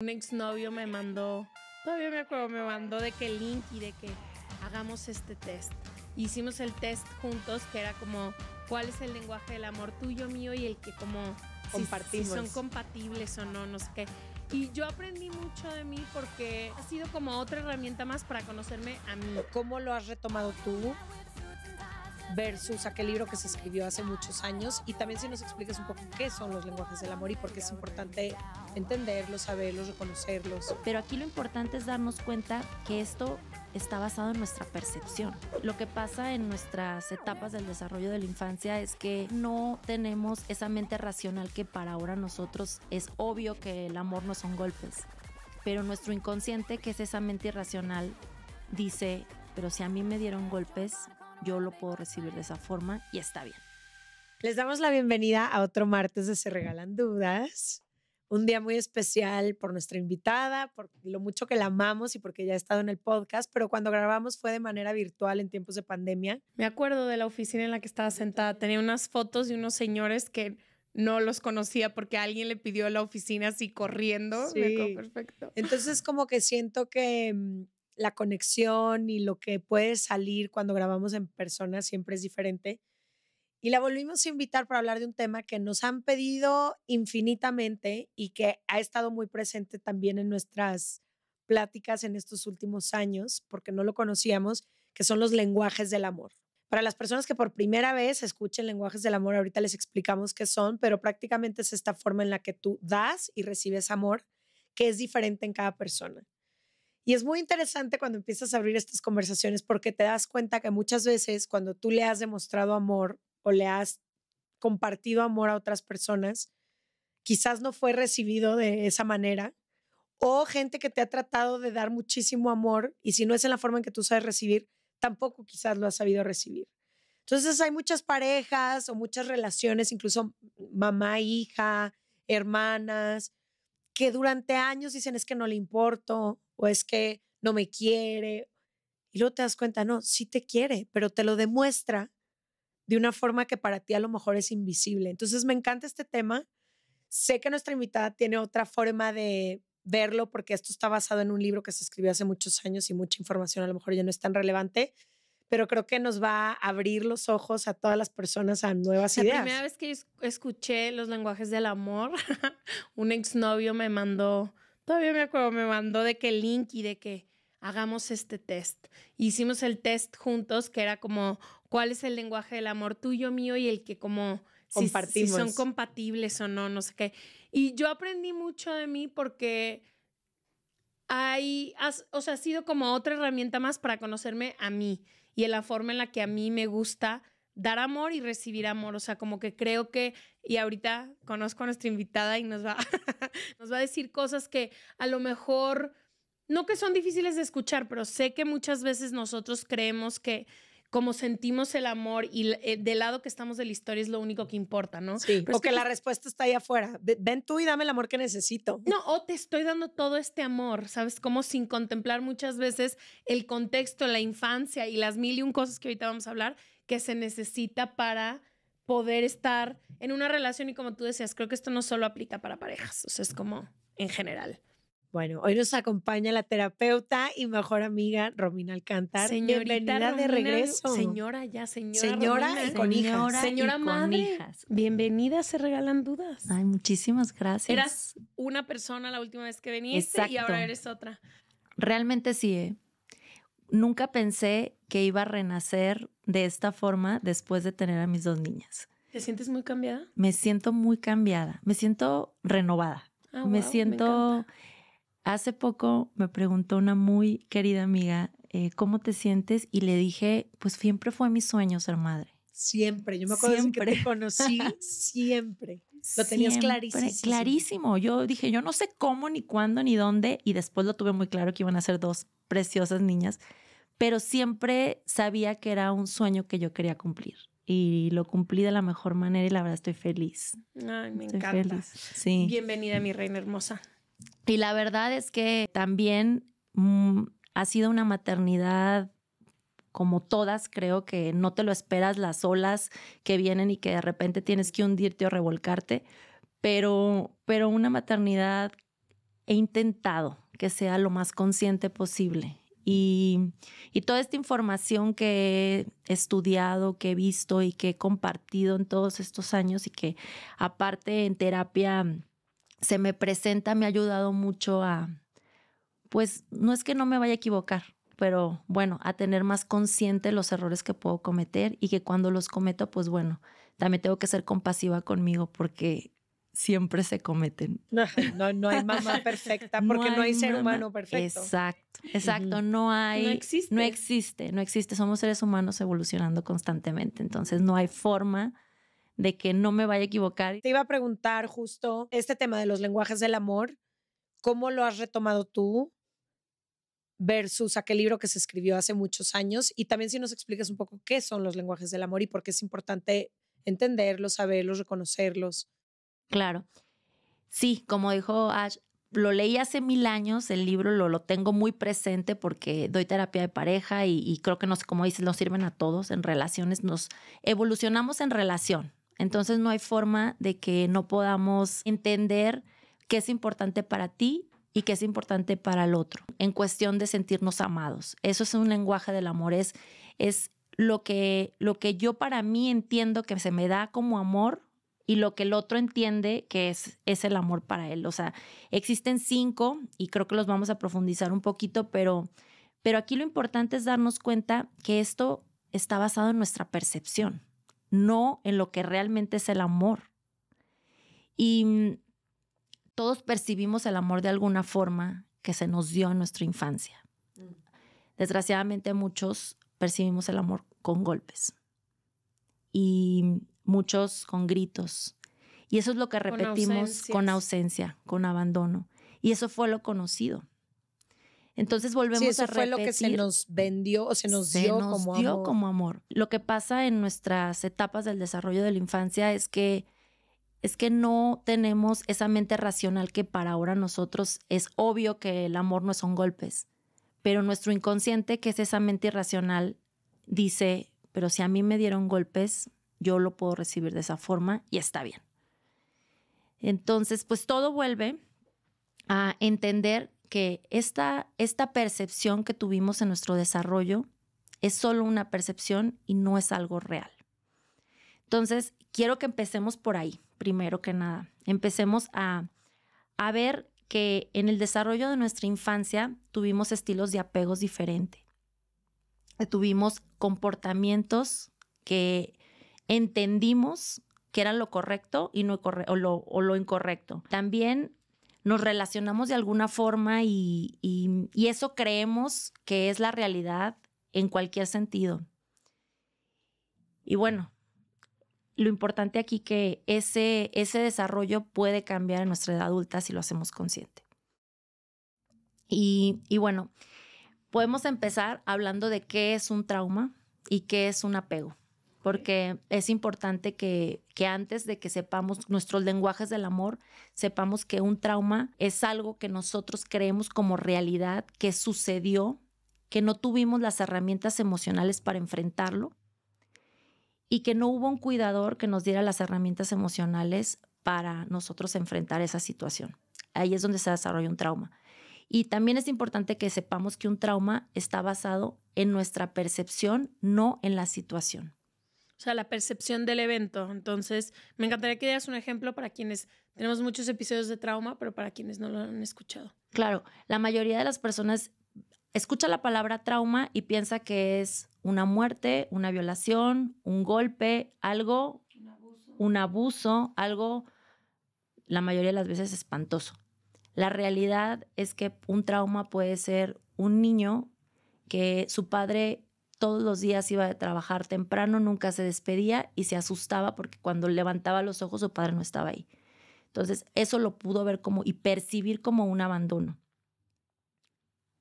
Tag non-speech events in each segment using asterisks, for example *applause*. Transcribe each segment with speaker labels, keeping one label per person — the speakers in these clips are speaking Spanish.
Speaker 1: un exnovio me mandó, todavía me acuerdo, me mandó de que link y de que hagamos este test. Hicimos el test juntos, que era como, ¿cuál es el lenguaje del amor tuyo, mío y el que como Compartimos. si son compatibles o no, no sé qué. Y yo
Speaker 2: aprendí mucho de mí porque ha sido como otra herramienta más para conocerme a mí. ¿Cómo lo has retomado tú? versus aquel libro que se escribió hace muchos años y también si nos explicas un poco qué son los lenguajes del amor y por qué es importante entenderlos, saberlos, reconocerlos. Pero aquí lo importante es darnos cuenta que esto está basado en nuestra
Speaker 3: percepción. Lo que pasa en nuestras etapas del desarrollo de la infancia es que no tenemos esa mente racional que para ahora nosotros es obvio que el amor no son golpes, pero nuestro inconsciente, que es esa mente irracional, dice, pero si a mí
Speaker 2: me dieron golpes, yo lo puedo recibir de esa forma y está bien. Les damos la bienvenida a otro martes de Se Regalan Dudas. Un día muy especial por nuestra invitada, por lo mucho que la amamos y porque ya ha estado en el podcast, pero cuando grabamos fue de manera virtual en tiempos de pandemia. Me acuerdo de la oficina en la que estaba sentada. Tenía unas fotos de unos
Speaker 1: señores que no los conocía porque alguien le pidió la oficina así corriendo. Sí.
Speaker 2: perfecto. Entonces como que siento que mm, la conexión y lo que puede salir cuando grabamos en persona siempre es diferente. Y la volvimos a invitar para hablar de un tema que nos han pedido infinitamente y que ha estado muy presente también en nuestras pláticas en estos últimos años, porque no lo conocíamos, que son los lenguajes del amor. Para las personas que por primera vez escuchen lenguajes del amor, ahorita les explicamos qué son, pero prácticamente es esta forma en la que tú das y recibes amor, que es diferente en cada persona. Y es muy interesante cuando empiezas a abrir estas conversaciones porque te das cuenta que muchas veces cuando tú le has demostrado amor o le has compartido amor a otras personas, quizás no fue recibido de esa manera. O gente que te ha tratado de dar muchísimo amor y si no es en la forma en que tú sabes recibir, tampoco quizás lo has sabido recibir. Entonces hay muchas parejas o muchas relaciones, incluso mamá, hija, hermanas, que durante años dicen es que no le importo o es que no me quiere. Y luego te das cuenta, no, sí te quiere, pero te lo demuestra de una forma que para ti a lo mejor es invisible. Entonces me encanta este tema. Sé que nuestra invitada tiene otra forma de verlo porque esto está basado en un libro que se escribió hace muchos años y mucha información a lo mejor ya no es tan relevante, pero creo que nos va a abrir los ojos a todas las personas a nuevas ideas. La primera
Speaker 1: vez que escuché los lenguajes del amor, *laughs*
Speaker 2: un exnovio me mandó,
Speaker 1: todavía me acuerdo, me mandó de que link y de que hagamos este test. Hicimos el test juntos, que era como, ¿cuál es el lenguaje del amor tuyo, mío y el que como compartimos? Si, son compatibles o no, no sé qué. Y yo aprendí mucho de mí porque hay, o ha sido como otra herramienta más para conocerme a mí y en la forma en la que a mí me gusta dar amor y recibir amor. O sea, como que creo que, y ahorita conozco a nuestra invitada y nos va, *laughs* nos va a decir cosas que a lo mejor, no que son difíciles de escuchar, pero sé que muchas veces nosotros creemos que como sentimos el amor y eh, del lado que estamos de la historia es lo único que importa, ¿no? Sí, porque que, la respuesta está ahí afuera. Ven tú y dame el amor que necesito. No, o te estoy dando todo este amor, ¿sabes? Como sin contemplar muchas veces el contexto, la infancia y las mil y un cosas que ahorita vamos a hablar que se necesita para poder estar en una relación y como tú decías, creo que esto no solo aplica para parejas, o sea,
Speaker 2: es como en general. Bueno, hoy nos acompaña la terapeuta y mejor amiga Romina Alcántar. Señorita Bienvenida de regreso. Señora ya, señora. Señora y con hijas. Señora
Speaker 1: Bienvenida, se regalan dudas. Ay, muchísimas gracias. Eras una persona la última vez que viniste y ahora eres otra.
Speaker 3: Realmente sí. ¿eh? Nunca pensé que iba a renacer de esta forma después de tener a mis dos niñas.
Speaker 1: ¿Te sientes muy cambiada?
Speaker 3: Me siento muy cambiada. Me siento renovada. Ah, me siento... Hace poco me preguntó una muy querida amiga, eh, ¿cómo te sientes? Y le dije, pues siempre fue mi sueño ser madre.
Speaker 2: Siempre, yo me acuerdo que te conocí, *laughs* siempre. Lo tenías clarísimo. Clarísimo.
Speaker 3: Yo dije, yo no sé cómo, ni cuándo, ni dónde, y después lo tuve muy claro que iban a ser dos preciosas niñas, pero siempre sabía que era un sueño que yo quería cumplir y lo cumplí de la mejor manera y la verdad estoy feliz.
Speaker 1: Ay, me encanta. Sí. Bienvenida, mi reina hermosa.
Speaker 3: Y la verdad es que también mm, ha sido una maternidad como todas, creo que no te lo esperas las olas que vienen y que de repente tienes que hundirte o revolcarte, pero, pero una maternidad he intentado que sea lo más consciente posible. Y, y, toda esta información que he estudiado, que he visto y que he compartido en todos estos años y que aparte en terapia se me presenta me ha ayudado mucho a, pues no es que no me vaya a equivocar, pero bueno, a tener más consciente los errores que puedo cometer y que cuando los cometo, pues bueno, también tengo que ser compasiva conmigo porque siempre se cometen.
Speaker 2: *laughs* No, hay mamá perfecta *laughs* porque no hay, ser humano perfecto.
Speaker 3: Exacto, exacto, no hay. No existe. No existe, no existe. Somos seres humanos evolucionando constantemente, entonces no hay forma de que no me vaya
Speaker 2: a equivocar. Te iba a preguntar justo este tema de los lenguajes del amor, ¿cómo lo has retomado tú versus aquel libro que se escribió hace muchos años? Y también si nos explicas un poco qué son los lenguajes del amor y por qué es importante entenderlos, saberlos, reconocerlos. Claro. Sí, como dijo Ash, lo leí hace mil
Speaker 3: años, el libro lo, tengo muy presente porque doy terapia de pareja y, y creo que nos, como dices, nos sirven a todos en relaciones, nos evolucionamos en relación, entonces no hay forma de que no podamos entender qué es importante para ti y qué es importante para el otro, en cuestión de sentirnos amados. Eso es un lenguaje del amor, es, lo, que, lo que yo para mí entiendo que se me da como amor y lo que el otro entiende que es, el amor para él. O sea, existen cinco y creo que los vamos a profundizar un poquito, pero aquí lo importante es darnos cuenta que esto está basado en nuestra percepción no en lo que realmente es el amor. Y mm, todos percibimos el amor de alguna forma que se nos dio en nuestra infancia. Desgraciadamente muchos percibimos el amor con golpes y muchos con gritos. Y eso es lo que repetimos con ausencia, con, abandono. Y eso fue lo conocido.
Speaker 2: Entonces volvemos a fue lo que se nos vendió o se nos se dio, nos como, dio como
Speaker 3: amor. Lo que pasa en nuestras etapas del desarrollo de la infancia es que es que no tenemos esa mente racional que para ahora nosotros es obvio que el amor no son golpes, pero nuestro inconsciente, que es esa mente irracional, dice, pero si a mí me dieron golpes, yo lo puedo recibir de esa forma y está bien. Entonces, pues todo vuelve a entender que esta, percepción que tuvimos en nuestro desarrollo es solo una percepción y no es algo real. Entonces, quiero que empecemos por ahí, primero que nada. Empecemos a, ver que en el desarrollo de nuestra infancia tuvimos estilos de apegos diferentes. Eh, tuvimos comportamientos que entendimos que eran lo correcto y no o lo incorrecto. También nos relacionamos de alguna forma y, eso creemos que es la realidad en cualquier sentido. Y bueno, lo importante aquí que ese, ese desarrollo puede cambiar en nuestra edad adulta si lo hacemos consciente. Y, y, bueno, podemos empezar hablando de qué es un trauma y qué es un apego porque es importante que, antes de que sepamos nuestros lenguajes del amor, sepamos que un trauma es algo que nosotros creemos como realidad, que sucedió, que no tuvimos las herramientas emocionales para enfrentarlo y que no hubo un cuidador que nos diera las herramientas emocionales para nosotros enfrentar esa situación. Ahí es donde se desarrolla un trauma. Y también es importante que sepamos que un trauma está basado en nuestra percepción, no en la situación.
Speaker 1: O sea, la percepción del evento. Entonces, me encantaría que dieras un ejemplo para quienes tenemos muchos episodios de trauma, pero para quienes no lo han escuchado.
Speaker 3: Claro, la mayoría de las personas escucha la palabra trauma y piensa que es una muerte, una violación, un golpe, algo, un abuso, un abuso algo, la mayoría de las veces espantoso. La realidad es que un trauma puede ser un niño que su padre todos los días iba a trabajar temprano, nunca se despedía y se asustaba porque cuando levantaba los ojos su padre no estaba ahí. Entonces, eso lo pudo ver como y percibir como un abandono.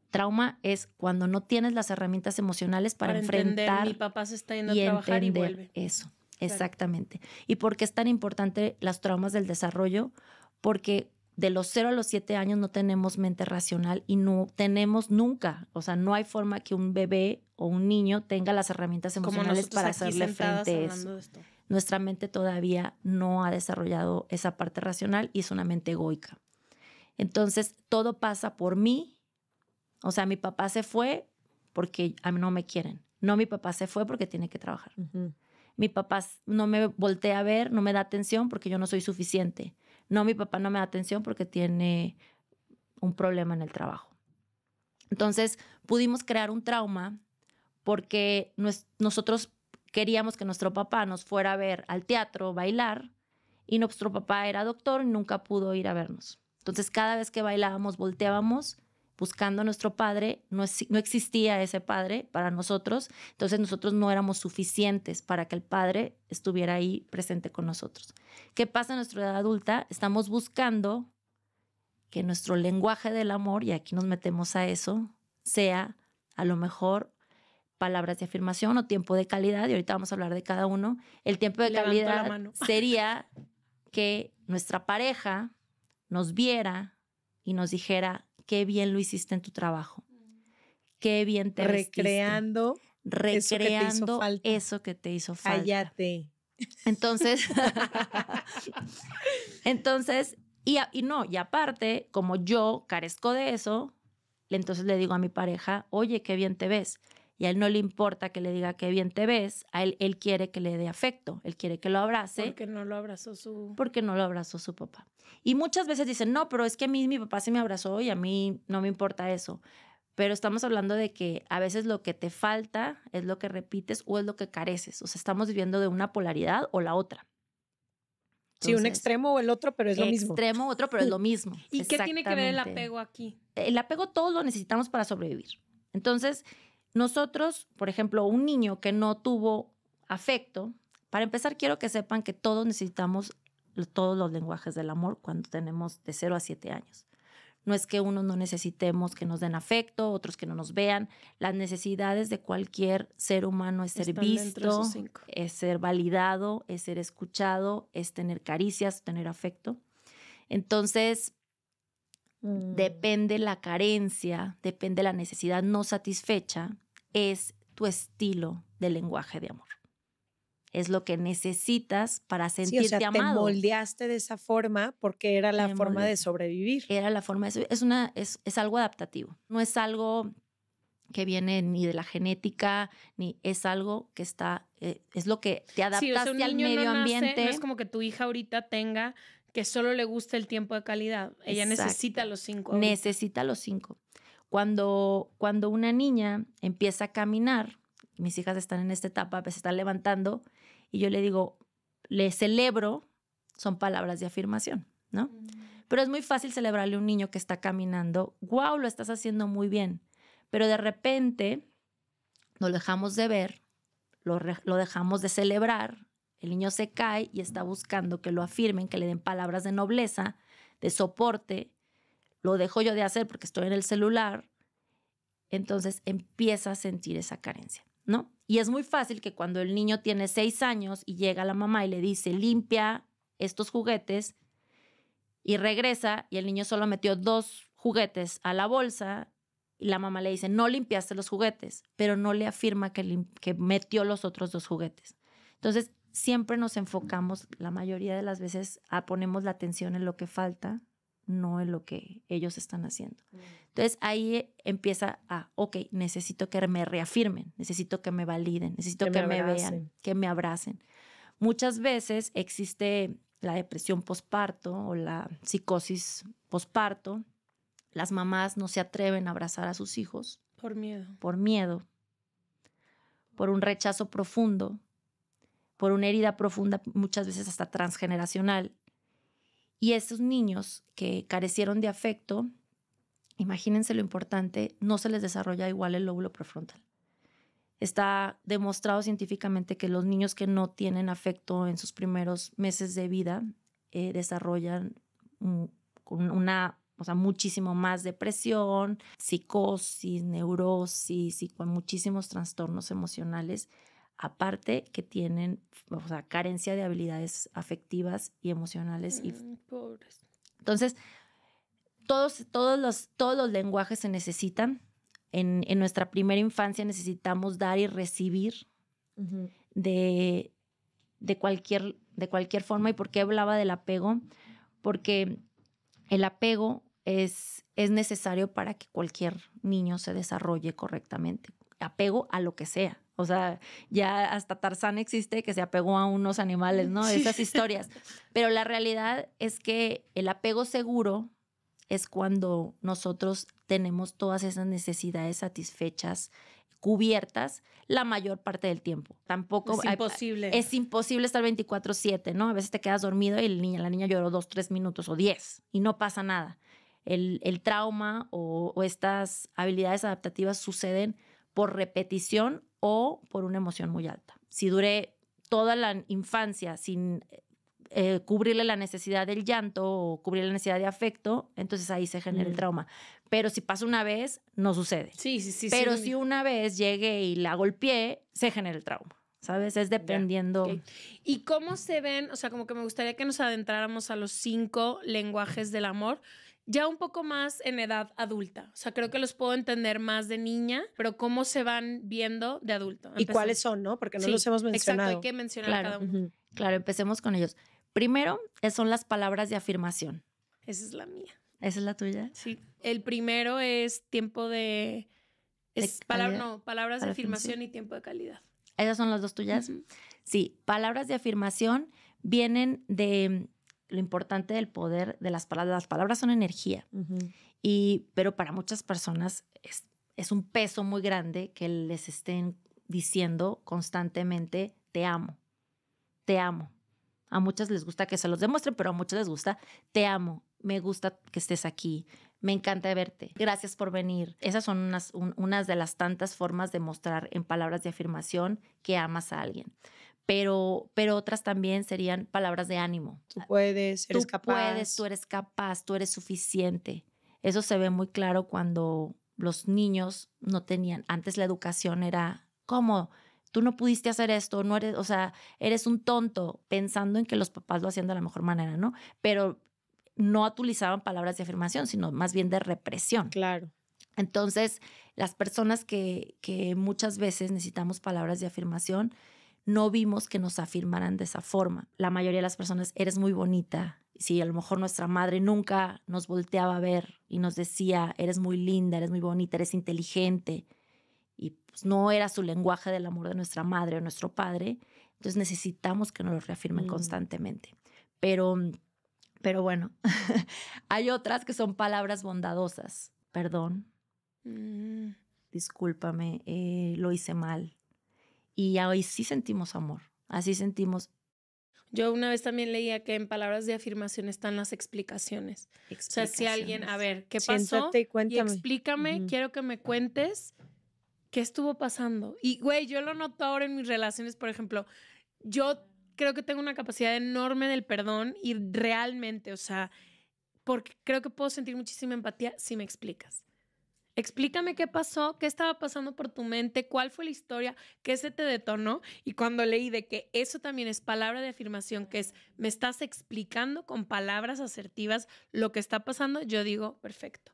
Speaker 3: Trauma es cuando no tienes las herramientas emocionales para, enfrentar
Speaker 1: papá se está yendo a trabajar y vuelve.
Speaker 3: Eso, exactamente. ¿Y por qué es tan importante las traumas del desarrollo? Porque de los 0 a los 7 años no tenemos mente racional y no tenemos nunca, o sea, no hay forma que un bebé o un niño tenga las herramientas emocionales para hacerle frente a eso. Nuestra mente todavía no ha desarrollado esa parte racional y es una mente egoica. Entonces, todo pasa por mí. O sea, mi papá se fue porque a mí no me quieren. No, mi papá se fue porque tiene que trabajar. Mi papá no me voltea a ver, no me da atención porque yo no soy suficiente no, mi papá no me da atención porque tiene un problema en el trabajo. Entonces pudimos crear un trauma porque nosotros queríamos que nuestro papá nos fuera a ver al teatro, bailar, y nuestro papá era doctor y nunca pudo ir a vernos. Entonces cada vez que bailábamos volteábamos buscando a nuestro padre, no, existía ese padre para nosotros, entonces nosotros no éramos suficientes para que el padre estuviera ahí presente con nosotros. ¿Qué pasa en nuestra edad adulta? Estamos buscando que nuestro lenguaje del amor, y aquí nos metemos a eso, sea a lo mejor palabras de afirmación o tiempo de calidad, y ahorita vamos a hablar de cada uno, el tiempo de calidad *laughs* sería que nuestra pareja nos viera y nos dijera, qué bien lo hiciste en tu trabajo. Qué bien te Recreando.
Speaker 2: Recreando
Speaker 3: eso que te hizo falta. Eso te Entonces, *laughs* entonces, y, y no, y aparte, como yo carezco de eso, entonces le digo a mi pareja, oye, qué bien te ves y a él no le importa que le diga que bien te ves, a él, él quiere que le dé afecto, él quiere que lo abrace. Porque
Speaker 1: no lo abrazó su...
Speaker 3: Porque no lo abrazó su papá. Y muchas veces dicen, no, pero es que a mí mi papá se me abrazó y a mí no me importa eso. Pero estamos hablando de que a veces lo que te falta es lo que repites o es lo que careces. O sea, estamos viviendo de una polaridad o la otra. sí, un extremo o el otro, pero es lo mismo. Extremo, o otro, pero es lo mismo. ¿Y qué tiene que ver el apego aquí? El apego todos lo necesitamos para sobrevivir. Entonces, nosotros, por ejemplo, un niño que no tuvo afecto, para empezar quiero que sepan que todos necesitamos todos los lenguajes del amor cuando tenemos de 0 a 7 años. No es que unos no necesitemos que nos den afecto, otros que no nos vean. Las necesidades de cualquier ser humano es ser visto, es ser validado, es ser escuchado, es tener caricias, tener afecto. Entonces, mm. depende la carencia, depende la necesidad no satisfecha, es tu estilo de lenguaje de amor. Es lo que necesitas para sentirte amado. Te
Speaker 2: moldeaste de esa forma porque era la forma de sobrevivir. Era la forma de Es, es,
Speaker 3: algo adaptativo. No es algo que viene ni de la genética, ni es algo que está, eh, es lo que te adaptaste al medio ambiente. no es
Speaker 1: como que tu hija ahorita tenga que solo le guste el tiempo de calidad. Ella necesita los cinco.
Speaker 3: Necesita los cinco. Cuando, cuando una niña empieza a caminar, mis hijas están en esta etapa, pues se están levantando y yo le digo, le celebro, son palabras de afirmación, ¿no? Mm. Pero es muy fácil celebrarle a un niño que está caminando, wow, lo estás haciendo muy bien, pero de repente lo dejamos de ver, lo, lo dejamos de celebrar, el niño se cae y está buscando que lo afirmen, que le den palabras de nobleza, de soporte, lo dejo yo de hacer porque estoy en el celular, entonces empieza a sentir esa carencia, ¿no? Y es muy fácil que cuando el niño tiene seis años y llega la mamá y le dice, limpia estos juguetes, y regresa y el niño solo metió dos juguetes a la bolsa y la mamá le dice, no limpiaste los juguetes, pero no le afirma que, metió los otros dos juguetes. Entonces, siempre nos enfocamos, la mayoría de las veces, ponemos la atención en lo que falta no es lo que ellos están haciendo. Mm. Entonces ahí empieza a, ok, necesito que me reafirmen, necesito que me validen, necesito que, me, me vean, que me abracen. Muchas veces existe la depresión posparto o la psicosis posparto. Las mamás no se atreven a abrazar a sus hijos. Por miedo. Por miedo. Por un rechazo profundo. Por una herida profunda, muchas veces hasta transgeneracional. Y esos niños que carecieron de afecto, imagínense lo importante, no se les desarrolla igual el lóbulo prefrontal. Está demostrado científicamente que los niños que no tienen afecto en sus primeros meses de vida eh, desarrollan una, muchísimo más depresión, psicosis, neurosis y con muchísimos trastornos emocionales aparte que tienen, o carencia de habilidades afectivas y emocionales. Mm, pobres. Entonces, todos, todos, los, todos los lenguajes se necesitan. En, nuestra primera infancia necesitamos dar y recibir de, cualquier, de cualquier forma. ¿Y por qué hablaba del apego? Porque el apego es, es necesario para que cualquier niño se desarrolle correctamente apego a lo que sea. O sea, ya hasta Tarzán existe que se apegó a unos animales, ¿no? Esas historias. Pero la realidad es que el apego seguro es cuando nosotros tenemos todas esas necesidades satisfechas, cubiertas la mayor parte del tiempo. Tampoco es imposible. es imposible estar 24/7, ¿no? A veces te quedas dormido y el niño, la niña lloró dos, tres minutos o diez y no pasa nada. El, trauma o estas habilidades adaptativas suceden por repetición o por una emoción muy alta. Si duré toda la infancia sin eh, cubrirle la necesidad del llanto o cubrir la necesidad de afecto, entonces ahí se genera el mm. trauma. Pero si pasa una vez, no sucede. Sí, sí, sí. Pero si una vez llegué y la golpeé, se genera el trauma. ¿Sabes? Es dependiendo.
Speaker 1: ¿Y cómo se ven? O sea, como que me gustaría que nos adentráramos a los cinco lenguajes del amor ya un poco más en edad adulta. O sea, creo que los puedo entender más de niña, pero cómo se van viendo de adulto. Y cuáles son, ¿no? Porque no los hemos mencionado. Exacto, hay que mencionar claro, cada
Speaker 3: uno. Claro, empecemos con ellos. Primero, son las palabras de afirmación.
Speaker 1: Esa es la mía.
Speaker 3: ¿Esa es la tuya? Sí.
Speaker 1: El primero es tiempo de... no, palabras de afirmación, y tiempo de calidad.
Speaker 3: ¿Esas son las dos tuyas? Sí, palabras de afirmación vienen de lo importante del poder de las palabras. Las palabras son energía, y, pero para muchas personas es, un peso muy grande que les estén diciendo constantemente, te amo, te amo. A muchas les gusta que se los demuestren, pero a muchas les gusta, te amo, me gusta que estés aquí, me encanta verte, gracias por venir. Esas son unas, unas de las tantas formas de mostrar en palabras de afirmación que amas a alguien pero, otras también serían palabras de ánimo. Tú puedes, eres capaz. Tú puedes, tú eres capaz, tú eres suficiente. Eso se ve muy claro cuando los niños no tenían, antes la educación era, ¿cómo? Tú no pudiste hacer esto, no eres, o sea, eres un tonto pensando en que los papás lo hacían de la mejor manera, ¿no? Pero no utilizaban palabras de afirmación, sino más bien de represión. Claro. Entonces, las personas que, que muchas veces necesitamos palabras de afirmación, no vimos que nos afirmaran de esa forma. La mayoría de las personas, eres muy bonita. Si a lo mejor nuestra madre nunca nos volteaba a ver y nos decía, eres muy linda, eres muy bonita, eres inteligente, y pues no era su lenguaje del amor de nuestra madre o nuestro padre, entonces necesitamos que nos lo reafirmen mm. constantemente. Pero, pero bueno, *laughs* hay otras que son palabras bondadosas. Perdón.
Speaker 1: Mm.
Speaker 3: Discúlpame, eh, lo hice mal y hoy sí sentimos amor, así sentimos.
Speaker 1: Yo una vez también leía que en palabras de afirmación están las explicaciones. O sea, si alguien, a ver, ¿qué pasó? Y, y, explícame, quiero que me cuentes qué estuvo pasando. Y güey, yo lo noto ahora en mis relaciones, por ejemplo, yo creo que tengo una capacidad enorme del perdón y realmente, o sea, porque creo que puedo sentir muchísima empatía si me explicas. Explícame qué pasó, qué estaba pasando por tu mente, cuál fue la historia, qué se te detonó. Y cuando leí de que eso también es palabra de afirmación, que es me estás explicando con palabras asertivas lo que está pasando, yo digo, perfecto.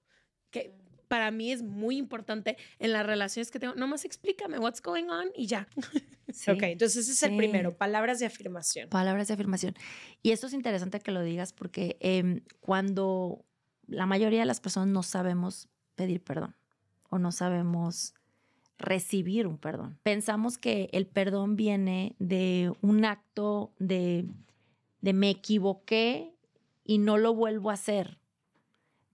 Speaker 1: Que para mí es muy importante en las relaciones que tengo. Nomás explícame what's going on y ya. *laughs*
Speaker 2: ok, entonces ese es el primero, palabras de afirmación.
Speaker 3: Palabras de afirmación. Y esto es interesante que lo digas porque em, cuando la mayoría de las personas no sabemos pedir perdón o no sabemos recibir un perdón. Pensamos que el perdón viene de un acto de, de me equivoqué y no lo vuelvo a hacer.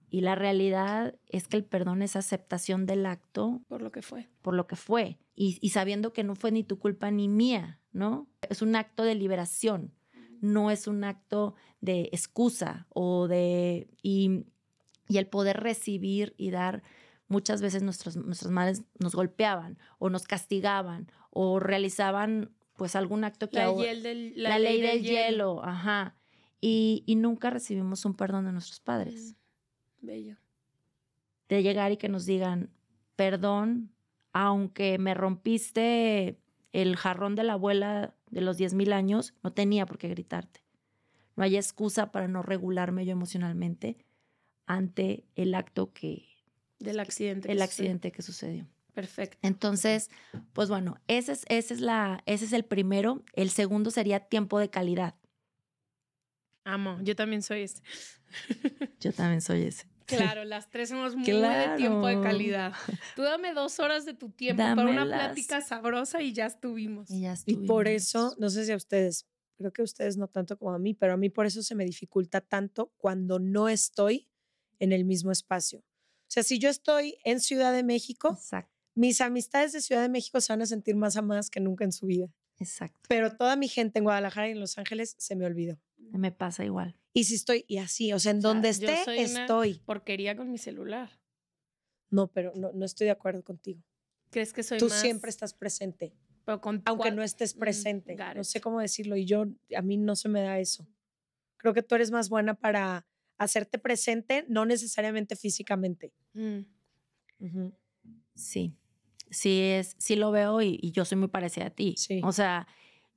Speaker 3: Y la realidad es que el perdón es aceptación del acto. Por lo que fue. Por lo que fue. Y, sabiendo que no fue ni tu culpa ni mía, ¿no? Es un acto de liberación, no es un acto de excusa o de y el poder recibir y dar. Muchas veces nuestros, nuestras madres nos golpeaban o nos castigaban o realizaban pues algún acto que... La, la, ley, del, hielo, ajá. Y, nunca recibimos un perdón de nuestros padres. Mm, bello. De llegar y que nos digan, perdón, aunque me rompiste el jarrón de la abuela de los 10.000 años, no tenía por qué gritarte. No hay excusa para no regularme yo emocionalmente ante el acto que... Del accidente. El accidente que sucedió. Perfecto. Entonces, pues bueno, ese es, es, la, ese es el primero. El segundo sería tiempo de calidad.
Speaker 1: Amo, yo también soy ese.
Speaker 3: *laughs* yo también soy ese. Claro,
Speaker 1: las tres somos muy de tiempo de calidad. Tú dame dos horas de tu tiempo para una plática sabrosa y ya estuvimos.
Speaker 2: Y ya estuvimos. Y por eso, no sé si a ustedes, creo que a ustedes no tanto como a mí, pero a mí por eso se me dificulta tanto cuando no estoy en el mismo espacio. O sea, si yo estoy en Ciudad de México, mis amistades de Ciudad de México se van a sentir más amadas que nunca en su vida. Exacto. Pero toda mi gente en Guadalajara y en Los Ángeles se me olvidó. Me pasa igual. Y si estoy, y así, o sea, en donde esté, yo soy estoy. Una
Speaker 1: porquería con mi celular.
Speaker 2: No, pero no, no estoy de acuerdo contigo. ¿Crees que soy Tú siempre estás presente. Pero aunque no estés mm, presente. no sé cómo decirlo. Y yo, a mí no se me da eso. Creo que tú eres más buena para hacerte presente, no necesariamente físicamente.
Speaker 1: Mm.
Speaker 3: Sí, sí, es, sí lo veo y, yo soy muy parecida a ti. Sí. O sea,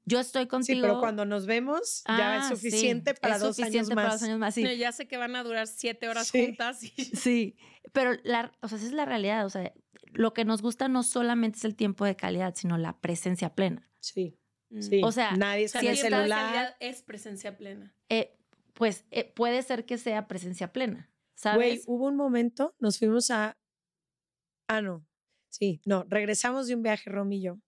Speaker 3: yo estoy contigo. Sí, pero
Speaker 2: cuando nos vemos ya es ah, suficiente para dos
Speaker 3: años para Dos años más sí. ya
Speaker 1: sé que van a durar siete horas juntas.
Speaker 3: *laughs* Sí, pero o sea, esa es la realidad. O sea, lo que nos gusta no solamente es el tiempo de calidad, sino la presencia plena. Sí. Mm. Sí. O sea, nadie está el celular.
Speaker 1: es presencia plena.
Speaker 3: Eh,
Speaker 2: pues eh, puede ser que sea presencia plena, ¿sabes? Güey, hubo un momento, nos fuimos a... Ah, no, sí, no, regresamos de un viaje, Romy y yo.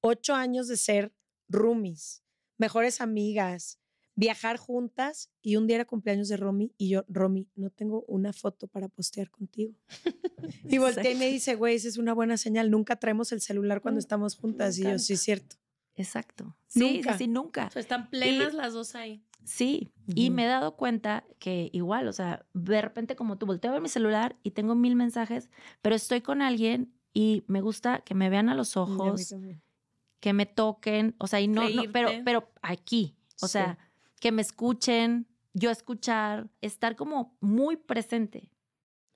Speaker 2: Ocho años de ser roomies, mejores amigas, viajar juntas y un día era cumpleaños de Romy y yo, Romy, no tengo una foto para postear contigo. *laughs*
Speaker 1: y volteé y me dice,
Speaker 2: güey, esa es una buena señal, nunca traemos el celular cuando estamos juntas. Y yo, sí, cierto. Exacto. Sí, nunca. nunca. están plenas
Speaker 1: las dos ahí.
Speaker 2: Sí, y me he
Speaker 3: dado cuenta que igual, o sea, de repente como tú volteo a ver mi celular y tengo mil mensajes, pero estoy con alguien y me gusta que me vean a los ojos, que me toquen, o sea, y no, pero, pero aquí, o sea, que me escuchen, yo escuchar, estar como muy presente.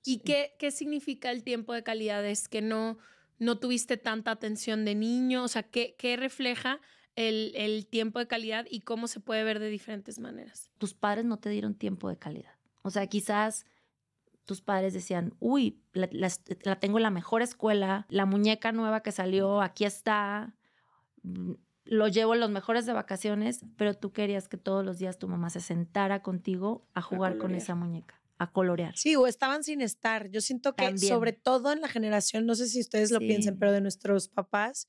Speaker 1: ¿Y qué, qué significa el tiempo de calidad? Es que no, no tuviste tanta atención de niño, o sea, qué refleja? el, tiempo de calidad y cómo se puede ver de diferentes maneras. Tus padres no
Speaker 3: te dieron tiempo de calidad. O sea, quizás tus padres decían, uy, la, tengo en la mejor escuela, la muñeca nueva que salió, aquí está, mm, lo llevo en los mejores de vacaciones, pero tú querías que todos los días tu mamá se sentara contigo a jugar con esa muñeca a colorear.
Speaker 2: Sí, o estaban sin estar. Yo siento que sobre todo en la generación, no sé si ustedes lo piensen, pero de nuestros papás,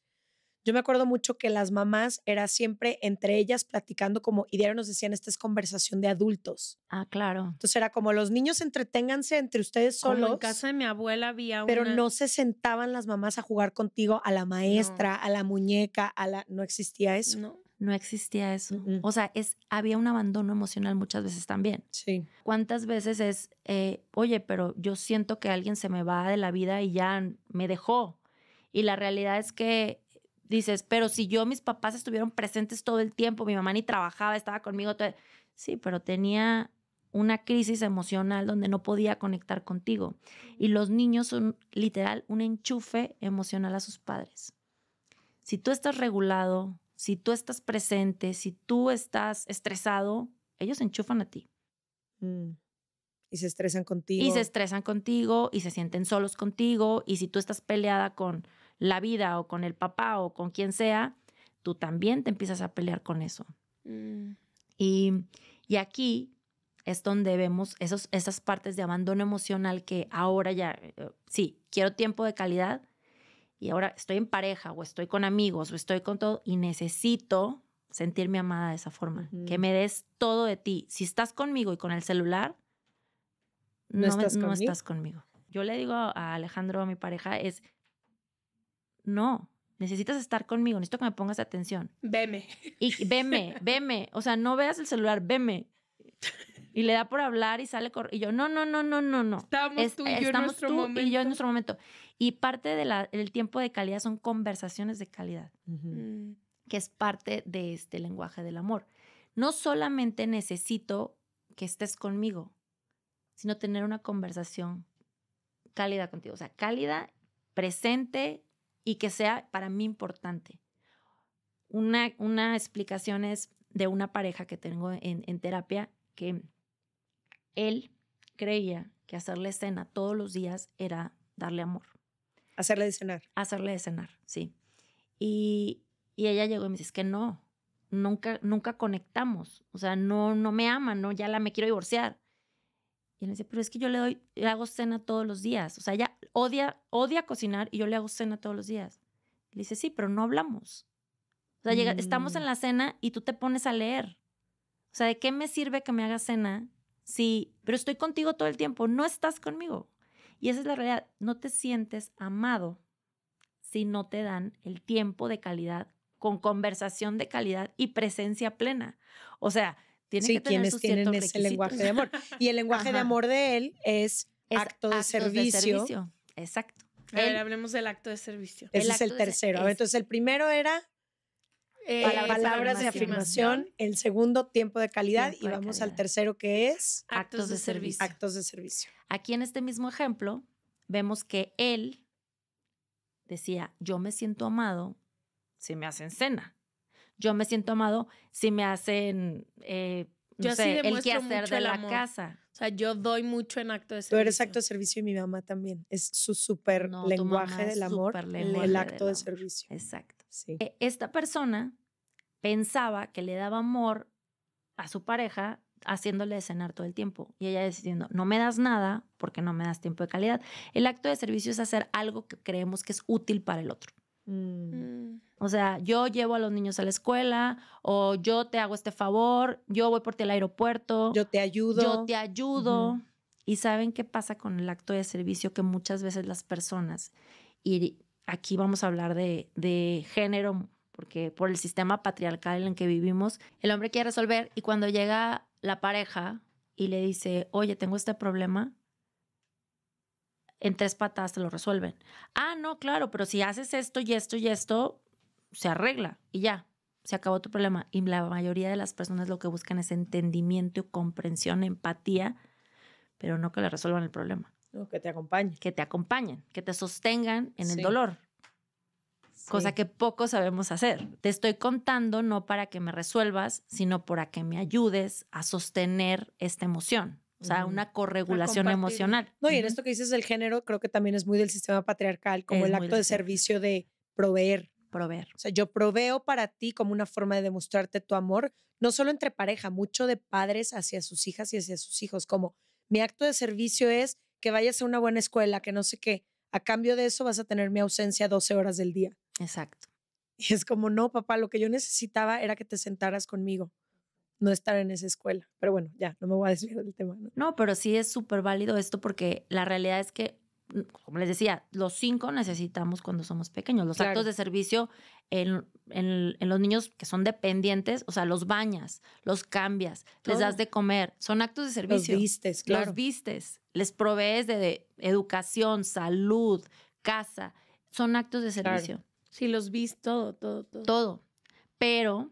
Speaker 2: yo me acuerdo mucho que las mamás era siempre entre ellas platicando como, y diario nos decían, esta es conversación de adultos. Ah, claro. Entonces era como, los niños entreténganse entre ustedes solos. en casa
Speaker 1: de mi abuela había Pero no
Speaker 2: se sentaban las mamás a jugar contigo a la maestra, a la muñeca, a la... No existía eso. No. No existía eso. O sea, es, había un abandono emocional muchas veces
Speaker 3: también. Sí. ¿Cuántas veces es, eh, oye, pero yo siento que alguien se me va de la vida y ya me dejó? Y la realidad es que dices, pero si yo, mis papás estuvieron presentes todo el tiempo, mi mamá ni trabajaba, estaba conmigo todo Sí, pero tenía una crisis emocional donde no podía conectar contigo. Y los niños son literal un enchufe emocional a sus padres. Si tú estás regulado, si tú estás presente, si tú estás estresado, ellos se enchufan a ti.
Speaker 2: Mm. Y se estresan
Speaker 3: contigo. Y se estresan contigo, y se sienten solos contigo, y si tú estás peleada con la vida o con el papá o con quien sea, tú también te empiezas a pelear con eso. Mm. Y, aquí es donde vemos esos, esas partes de abandono emocional que ahora ya, eh, eh, sí, quiero tiempo de calidad y ahora estoy en pareja o estoy con amigos o estoy con todo y necesito sentirme amada de esa forma, que me des todo de ti. Si estás conmigo y con el celular,
Speaker 2: no, estás
Speaker 3: conmigo. Yo le digo a Alejandro, a mi pareja, es no, necesitas estar conmigo, necesito que me pongas atención. Veme. Y veme, veme, o sea, no veas el celular, veme. Y le da por hablar y sale y yo, no, no, no, no, no, no. Estamos tú y yo en nuestro momento. Y yo en nuestro momento. Y parte del tiempo de calidad son conversaciones de calidad, que es parte de este lenguaje del amor. No solamente necesito que estés conmigo, sino tener una conversación cálida contigo, o sea, cálida, presente, y que sea para mí importante. Una, una explicación es de una pareja que tengo en, terapia que él creía que hacerle cena todos los días era darle amor. Hacerle de cenar. Hacerle de cenar, sí. Y, y ella llegó y me dice, es que no, nunca, nunca conectamos. O sea, no, no me ama, no, ya la me quiero divorciar. Y él me dice, pero es que yo le doy, le hago cena todos los días. O sea, ya odia, odia cocinar y yo le hago cena todos los días. Le dice, sí, pero no hablamos. O sea, estamos en mm. la cena y tú te pones a leer. O sea, ¿de qué me sirve que me haga cena? si pero estoy contigo todo el tiempo, no estás conmigo. Y esa es la realidad, no te sientes amado si no te dan el tiempo de calidad con conversación de calidad y presencia plena. O sea, tiene que tener quienes tienen ese lenguaje
Speaker 2: de amor. Y el lenguaje de amor de él es, acto de servicio, Exacto.
Speaker 1: A ver, hablemos del acto de servicio. Ese es el tercero.
Speaker 2: Entonces, el primero era eh, palabras, de afirmación. el segundo tiempo de calidad y vamos al tercero que es actos, de, servicio. Actos de servicio. Aquí en este mismo ejemplo vemos que
Speaker 3: él decía, yo me siento amado si me hacen cena. Yo me siento amado si me hacen, eh, no sé, el quehacer
Speaker 1: de la casa. O sea, yo doy mucho en acto de servicio. Tú eres
Speaker 2: acto de servicio y mi mamá también. Es su súper lenguaje del amor, el acto de, servicio. Exacto. Eh,
Speaker 1: esta persona
Speaker 3: pensaba que le daba amor a su pareja haciéndole cenar todo el tiempo y ella decidiendo, no me das nada porque no me das tiempo de calidad. El acto de servicio es hacer algo que creemos que es útil para el otro. Mm. Mm. O sea, yo llevo a los niños a la escuela o yo te hago este favor, yo voy por ti al aeropuerto. Yo te ayudo. Yo te ayudo. Y saben qué pasa con el acto de servicio que muchas veces las personas, y aquí vamos a hablar de, de género, porque por el sistema patriarcal en el que vivimos, el hombre quiere resolver y cuando llega la pareja y le dice, oye, tengo este problema, en tres patadas te lo resuelven. Ah, no, claro, pero si haces esto y esto y esto, se arregla y ya, se acabó tu problema. Y la mayoría de las personas lo que buscan es entendimiento, comprensión, empatía, pero no que le resuelvan el problema. No, que te acompañen. Que te acompañen, que te sostengan en el dolor. Cosa que poco sabemos hacer. Te estoy contando no para que me resuelvas, sino para que me ayudes a sostener esta
Speaker 2: emoción. O sea, una corregulación emocional. No, y en esto que dices del género, creo que también es muy del sistema patriarcal, como el acto de servicio de proveer. Proveer. O sea, yo proveo para ti como una forma de demostrarte tu amor, no solo entre pareja, mucho de padres hacia sus hijas y hacia sus hijos, como mi acto de servicio es que vayas a una buena escuela, que no sé qué. A cambio de eso vas a tener mi ausencia 12 horas del día. Exacto. Y es como, no, papá, lo que yo necesitaba era que te sentaras conmigo no estar en esa escuela. Pero bueno, ya, no me voy a *laughs* desviar del tema.
Speaker 3: No, pero sí es súper válido esto porque la realidad es que, mm, como les decía, los cinco necesitamos cuando somos pequeños. Los actos de servicio en, los niños que son dependientes, o sea, los bañas, los cambias, les das de comer, son
Speaker 1: actos de servicio. Los vistes, claro. Los vistes,
Speaker 3: les provees de, educación, salud, casa, son actos de servicio.
Speaker 1: Sí, los viste todo, todo, todo. Todo.
Speaker 3: Pero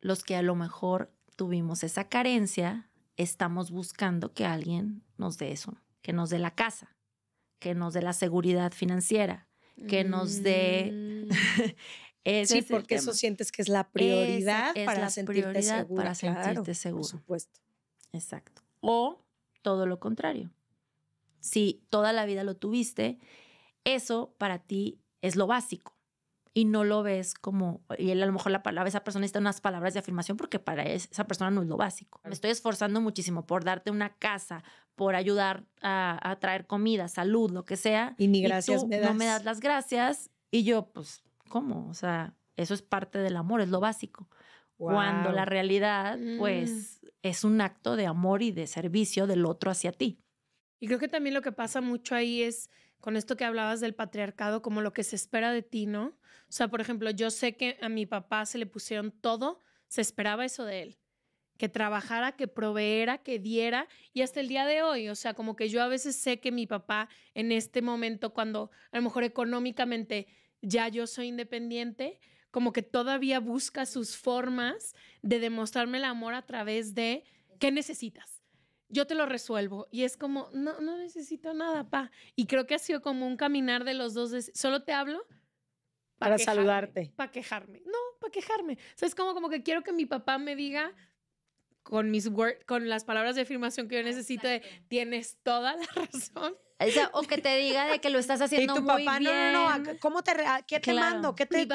Speaker 3: los que a lo mejor tuvimos esa carencia, estamos buscando que alguien nos dé eso, que nos dé la casa, que nos dé la seguridad financiera,
Speaker 2: que nos dé... Mm.
Speaker 3: *laughs* sí, porque eso sientes que es la prioridad para sentirte seguro. Por supuesto. Exacto. O todo lo contrario. Si toda la vida lo tuviste, eso para ti es lo básico y no lo ves como, y él a lo mejor la palabra, esa persona necesita unas palabras de afirmación porque para esa persona no es lo básico. Me estoy esforzando muchísimo por darte una casa, por ayudar a, traer comida, salud, lo que sea. Y ni gracias y tú me das. No me das las gracias. Y yo, pues, ¿cómo? O sea, eso es parte del amor, es lo básico. Cuando la realidad, pues, mm. es un acto de amor y de servicio del otro hacia ti.
Speaker 1: Y creo que también lo que pasa mucho ahí es con esto que hablabas del patriarcado, como lo que se espera de ti, ¿no? O sea, por ejemplo, yo sé que a mi papá se le pusieron todo, se esperaba eso de él, que trabajara, que proveera, que diera, y hasta el día de hoy, o sea, como que yo a veces sé que mi papá en este momento, cuando a lo mejor económicamente ya yo soy independiente, como que todavía busca sus formas de demostrarme el amor a través de qué necesitas yo te lo resuelvo. Y es como, no, no necesito nada, pa. Y creo que ha sido como un caminar de los dos, solo te hablo. para saludarte. Para quejarme. No, para quejarme. O sea, es como, que quiero que mi papá me diga con mis word, con las palabras de afirmación que yo necesito de tienes toda la *laughs* razón. O, que te diga de que lo estás *laughs* haciendo muy bien. tu papá, no, no, no, ¿cómo te, qué te mando? ¿Qué te, Mi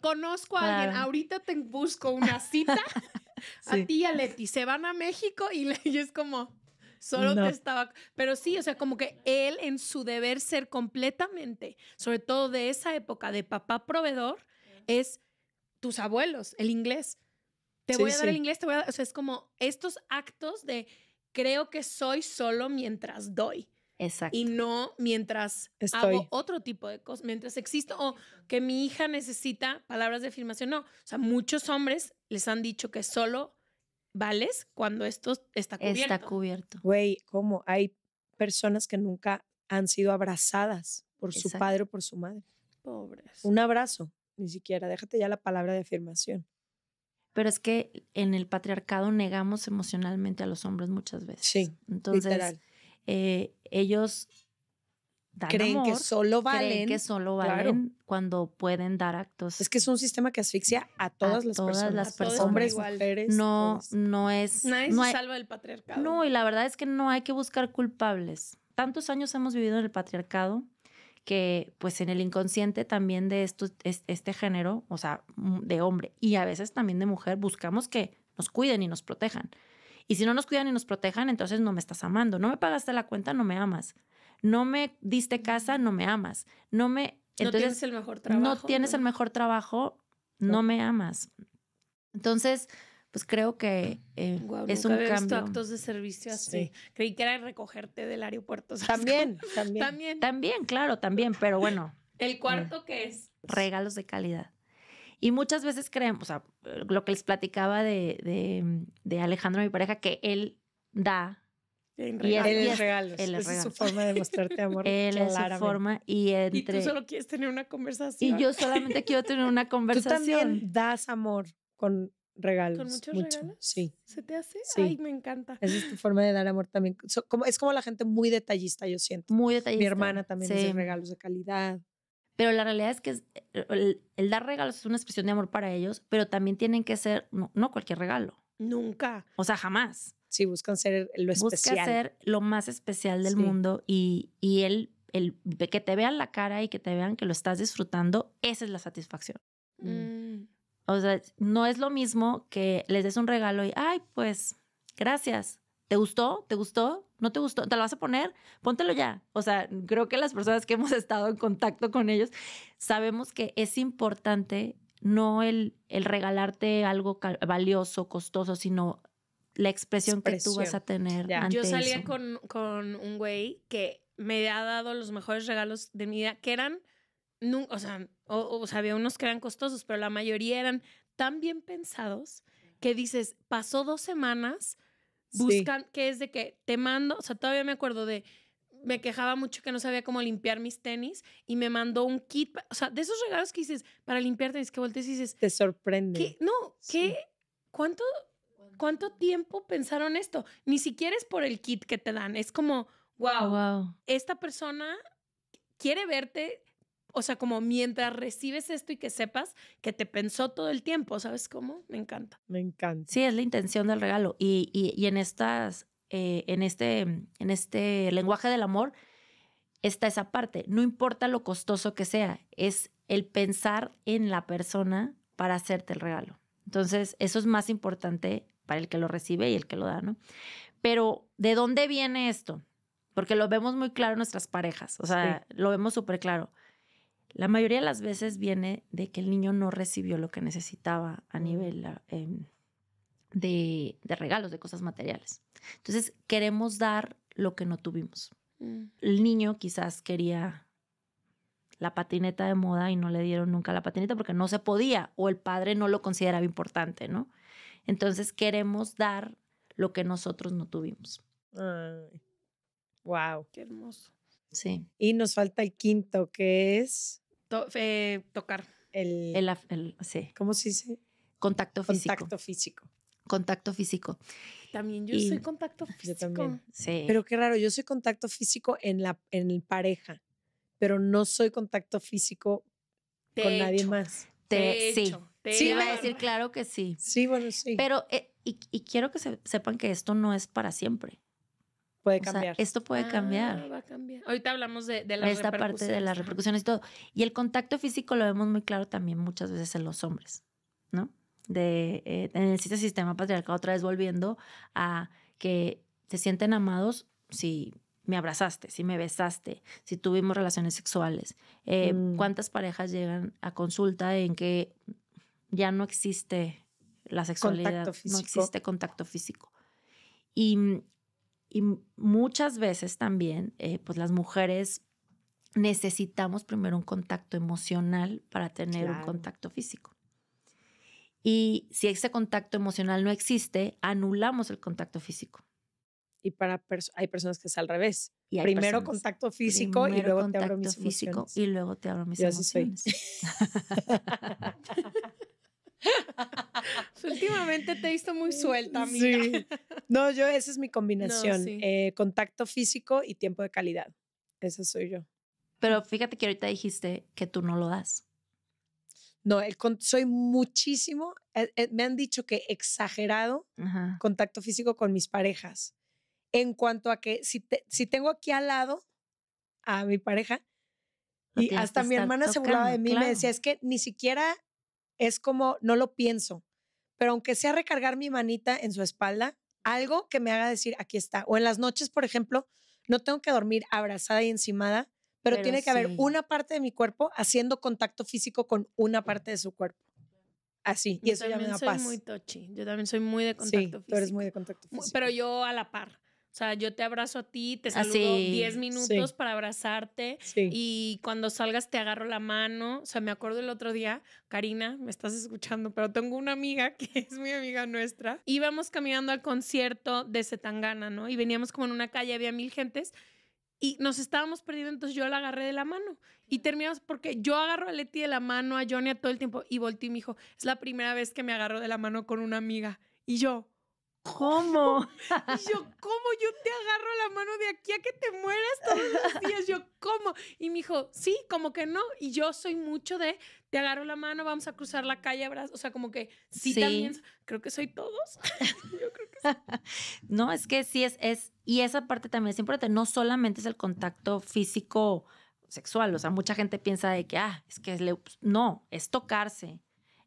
Speaker 1: conozco a alguien, ahorita te busco una cita. *laughs* A ti y a Leti, se van a México y, y es como, Solo te estaba. Pero sí, o sea, como que él en su deber ser completamente, sobre todo de esa época de papá proveedor, es tus abuelos, el inglés. Te voy a dar el inglés, te voy a dar. O sea, es como estos actos de creo que soy solo mientras doy. Exacto. Y no mientras hago otro tipo de cosas, mientras existo o que mi hija necesita palabras de afirmación. No, o sea, muchos hombres les han dicho que solo vales cuando esto está cubierto. Está cubierto.
Speaker 2: Güey, ¿cómo? Hay personas que nunca han sido abrazadas por su padre o por su madre. Pobres. Un abrazo, ni siquiera. Déjate ya la palabra de afirmación.
Speaker 3: Pero es que en el patriarcado negamos emocionalmente a los hombres muchas veces. Sí. Entonces, eh, ellos
Speaker 2: creen que solo valen. que solo
Speaker 3: cuando pueden dar actos. Es que
Speaker 2: es un sistema que asfixia
Speaker 3: a todas, a las, todas personas, las personas. Hombres, No, no es. Nadie salva del patriarcado. No, y la verdad es que no hay que buscar culpables. Tantos años hemos vivido en el patriarcado que pues en el inconsciente también de esto, este, este género, o sea, de hombre y a veces también de mujer, buscamos que nos cuiden y nos protejan. Y si no nos cuidan y nos protejan, entonces no me estás amando. No me pagaste la cuenta, no me amas no me diste casa, no me amas, no me... Entonces, no tienes el mejor trabajo. No tienes el mejor trabajo, no, me amas. Entonces, pues creo que eh, es un había actos de
Speaker 1: servicio así. Creí que era recogerte del aeropuerto. *laughs*
Speaker 3: También, también, también. claro, también, pero bueno.
Speaker 1: el eh, cuarto que es.
Speaker 3: Regalos de calidad. Y muchas veces creemos, o sea, lo que les platicaba de, de Alejandro, mi pareja, que él da
Speaker 1: y él, es, regalos. es, su
Speaker 2: forma de mostrarte amor. *laughs* él es su forma y entre. tú solo
Speaker 1: quieres tener una conversación. Y yo solamente
Speaker 2: quiero tener una conversación. *laughs* Tú también das amor con regalos. ¿Con muchos regalos? Sí.
Speaker 1: ¿Se te hace? Ay, me encanta. Esa
Speaker 2: es tu forma de dar amor también. como, es como la gente muy detallista, yo siento. Muy detallista. Mi hermana también sí. hace regalos de calidad.
Speaker 3: Pero la realidad es que eh, el, dar regalos es una expresión de amor para ellos, pero también tienen que ser, no cualquier regalo.
Speaker 1: Nunca.
Speaker 3: O sea, jamás. Sí, buscan ser lo especial. Buscan ser lo más especial del mundo y, y el, que te vean la cara y que te vean que lo estás disfrutando, esa es la satisfacción. Mm.
Speaker 1: Mm.
Speaker 3: O sea, no es lo mismo que les des un regalo y, ay, pues, gracias. ¿Te gustó? ¿Te gustó? ¿No te gustó? ¿Te lo vas a poner? Póntelo ya. O sea, creo que las personas que hemos *laughs* estado en contacto con ellos sabemos que es importante no el, el regalarte algo valioso, costoso, sino la expresión, que tú vas a tener. Yo salía
Speaker 1: Con, un güey que me ha dado los mejores regalos de mi vida, que eran, o sea, o, había unos que eran costosos, pero la mayoría eran tan bien pensados que dices, pasó dos semanas, buscan, que es de que te mando, o sea, todavía me acuerdo de, me quejaba mucho que no sabía cómo limpiar mis tenis y me mandó un kit, o sea, de esos regalos que dices, para limpiar tenis, que volteas y dices,
Speaker 2: te sorprende.
Speaker 1: No, ¿qué? ¿Cuánto ¿Cuánto tiempo pensaron esto? Ni siquiera es por el kit que te dan, es como, wow, wow. esta persona quiere verte, o sea, como mientras recibes esto y que sepas que te pensó todo el tiempo, ¿sabes cómo? Me encanta.
Speaker 3: Me encanta. Sí, es la intención del regalo. Y, en estas, eh, en, este, mm, en este lenguaje del amor, está esa parte. No importa lo costoso que sea, es el pensar en la persona para hacerte el regalo. Entonces, eso es más importante para el que lo recibe y el que lo da, ¿no? Pero, ¿de dónde viene esto? Porque lo vemos muy claro en nuestras parejas, o sea, lo vemos súper claro. La mayoría de las veces viene de que el niño no recibió lo que necesitaba a mm. nivel ah, em, de, regalos, de cosas materiales. Entonces, queremos dar lo que no tuvimos. Mm. El niño quizás quería la patineta de moda y no le dieron nunca la patineta porque no se podía o el padre no lo consideraba importante, ¿no? Entonces queremos dar lo que nosotros no tuvimos.
Speaker 2: wow. Qué hermoso. Sí. Y nos falta el quinto, que es eh, tocar. El, el, sí. ¿Cómo se dice? Contacto físico. Contacto físico. Contacto físico. También yo soy contacto físico. también. Sí. Pero qué raro, yo soy contacto físico en la en pareja, pero no soy contacto físico con nadie más. Te, sí, sí, iba a decir,
Speaker 3: claro que sí. Sí, bueno, sí. Pero, eh, y, quiero que sepan que esto no es para siempre. Puede cambiar. O sea, esto puede ah, cambiar. Va
Speaker 1: a cambiar. Ahorita hablamos de, de Esta parte de las repercusiones y
Speaker 3: todo. Y el contacto físico lo vemos muy claro también muchas veces en los hombres, ¿no? De, eh, en el este sistema patriarcal, otra vez volviendo a que se sienten amados si me abrazaste, si me besaste, si tuvimos relaciones sexuales. Eh, mm. ¿Cuántas parejas llegan a consulta en que ya no existe la sexualidad, no existe contacto físico. Y, mm, y muchas veces también, eh, pues las mujeres necesitamos primero un contacto emocional para tener un contacto físico. Y si ese contacto emocional no existe, anulamos el contacto físico.
Speaker 2: Y para hay personas que es al revés. primero contacto físico y luego te abro mis físico emociones.
Speaker 3: Y luego te abro mis emociones. *laughs*
Speaker 2: *laughs* Últimamente te he visto muy suelta, amiga. *laughs* No, yo, esa es mi combinación. Eh, contacto físico y tiempo de calidad. Eso soy yo. Pero fíjate que ahorita
Speaker 3: dijiste que tú no lo das.
Speaker 2: No, soy muchísimo, eh, eh, me han dicho que exagerado contacto físico con mis parejas. En cuanto a que si, tengo aquí al lado a mi pareja,
Speaker 1: y hasta mi hermana se burlaba de mí, me decía,
Speaker 2: es que ni siquiera es como, no lo pienso pero aunque sea recargar mi manita en su espalda, algo que me haga decir, aquí está. O en las noches, por ejemplo, no tengo que dormir abrazada y encimada, pero, tiene que haber una parte de mi cuerpo haciendo contacto físico con una parte de su cuerpo. Así, y eso ya me da paz. Yo también soy muy
Speaker 1: tochi, yo
Speaker 2: también soy muy de contacto Tú eres muy de contacto
Speaker 1: físico. Pero yo a la par. O sea, yo te abrazo a ti, te ah, saludo 10 minutos para abrazarte sí. y cuando salgas te agarro la mano. O sea, me acuerdo el otro día, Karina, me estás escuchando, pero tengo una amiga *laughs* que es mi amiga nuestra. Íbamos caminando al concierto de Setangana, ¿no? Y veníamos como en una calle, había mil gentes y nos estábamos perdiendo, entonces yo la agarré de la mano y terminamos porque yo agarro a Leti de la mano, a Johnny todo el tiempo y volteé y me dijo, es la primera vez que me agarro de la mano con una amiga. Y yo, ¿Cómo? *laughs* Y yo, ¿cómo? Yo te agarro la mano de aquí a que te mueras todos los días. Yo, ¿cómo? Y me dijo, sí, como que no. Y yo soy mucho de, te agarro la mano, vamos a cruzar la calle, abrazo. O sea, como que sí, también. Creo que soy todos. *laughs* yo creo
Speaker 3: que sí. *laughs* No, es que sí es, es, y esa parte también es importante. No solamente es el contacto físico sexual. O sea, mucha gente piensa de que, ah, es que es le... Pues, no, es tocarse,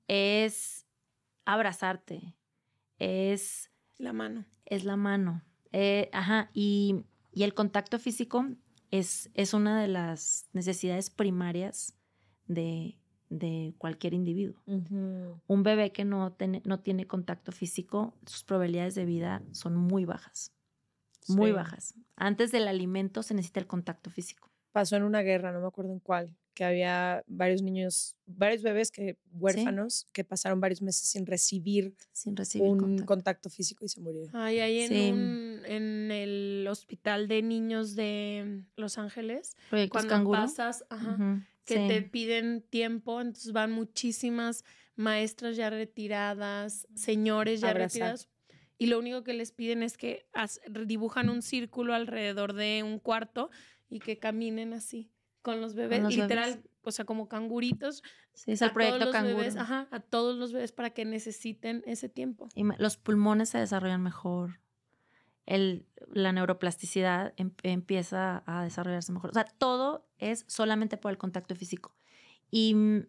Speaker 3: es abrazarte, es la mano. Es la mano. Eh, ajá, y, el contacto físico es, es, una de las necesidades primarias de, cualquier individuo.
Speaker 1: Un
Speaker 3: bebé que no, no tiene contacto físico, sus probabilidades de vida son muy bajas. Muy bajas. Antes del alimento se necesita el
Speaker 2: contacto físico. Pasó en una guerra, no me acuerdo en cuál, había varios niños, varios bebés que, huérfanos que pasaron varios meses sin recibir, un contacto. físico y se murieron. hay ahí en, en
Speaker 1: el hospital de niños de Los Ángeles, cuando pasas, que te piden tiempo, entonces van muchísimas maestras ya retiradas, señores ya retiradas y lo único que les piden es que dibujan un círculo alrededor de un cuarto y que caminen así con los bebés, literal, o sea, como canguritos. Sí, es el proyecto canguro. a todos los bebés para que necesiten ese tiempo.
Speaker 3: Y los pulmones se desarrollan mejor. El, la neuroplasticidad em, empieza a desarrollarse mejor. O sea, todo es solamente por el contacto físico. Y, mm,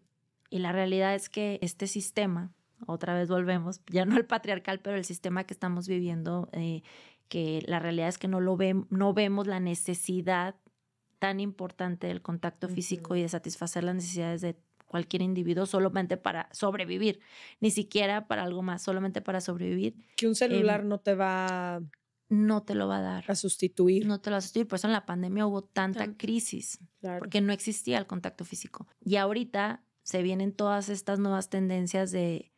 Speaker 3: la realidad es que este sistema, otra vez volvemos, *laughs* ya no al patriarcal, pero el sistema que estamos viviendo, eh, que la realidad es que no lo ve, no vemos la necesidad tan importante el contacto físico y de satisfacer las necesidades de cualquier individuo solamente para sobrevivir, ni siquiera para algo más, solamente para sobrevivir. Que un celular em, no te va no te lo va a dar. A sustituir. No te lo va a sustituir. Por eso en la pandemia hubo tanta crisis, porque no existía el contacto físico. Y ahorita se vienen todas estas nuevas tendencias de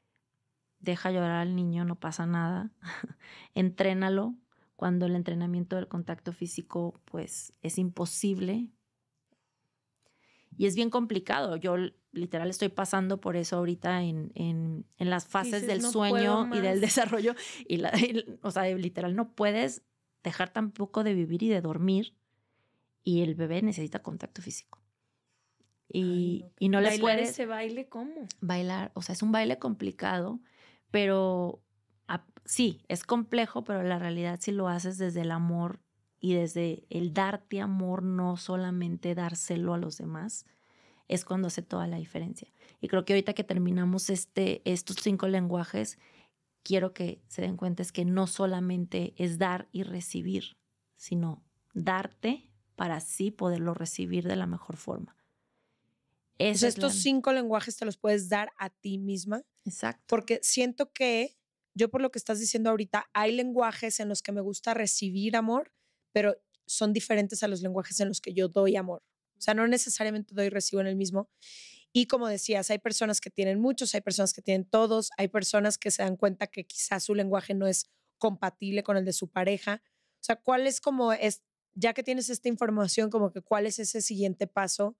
Speaker 3: deja llorar al niño, no pasa nada, *laughs* entrénalo, cuando el entrenamiento del contacto físico pues es imposible. Y es bien complicado. Yo literal estoy pasando por eso ahorita en, las fases del sueño y del desarrollo. Y, o sea, literal no puedes dejar tampoco de vivir y de dormir. Y el bebé necesita contacto físico. Y, no, le puedes... ese
Speaker 1: baile cómo?
Speaker 3: Bailar, o sea, es un baile complicado, pero sí, es complejo, pero la realidad si lo haces desde el amor y desde el darte amor, no solamente dárselo a los demás, es cuando hace toda la diferencia. Y creo que ahorita que terminamos este, estos cinco lenguajes, quiero que se den cuenta es que no solamente es dar y recibir, sino darte para así poderlo recibir de la mejor forma. Pues estos
Speaker 2: cinco lenguajes te los puedes dar a ti misma. Exacto. Porque siento que yo por lo que estás diciendo ahorita, hay lenguajes en los que me gusta recibir amor, pero son diferentes a los lenguajes en los que yo doy amor. O sea, no necesariamente doy y recibo en el mismo. Y como decías, hay personas que tienen muchos, hay personas que tienen todos, hay personas que se dan cuenta que quizás su lenguaje no es compatible con el de su pareja. O sea, ¿cuál es como es, ya que tienes esta información, como que cuál es ese siguiente paso?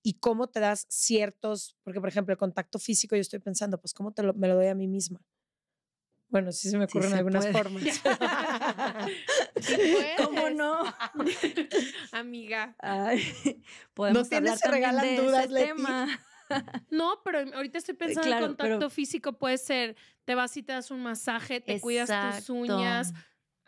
Speaker 2: y cómo te das ciertos, porque por ejemplo el contacto físico yo estoy pensando, pues cómo te me lo doy a mí misma. Bueno, sí se me ocurren algunas formas.
Speaker 1: *laughs* ¿Cómo no? *laughs* Amiga. Ay, *laughs* no tienes, que regalar dudas, ese tema. No, pero em, ahorita estoy pensando claro, en contacto físico. Puede ser, te vas y te das un masaje, te cuidas tus uñas,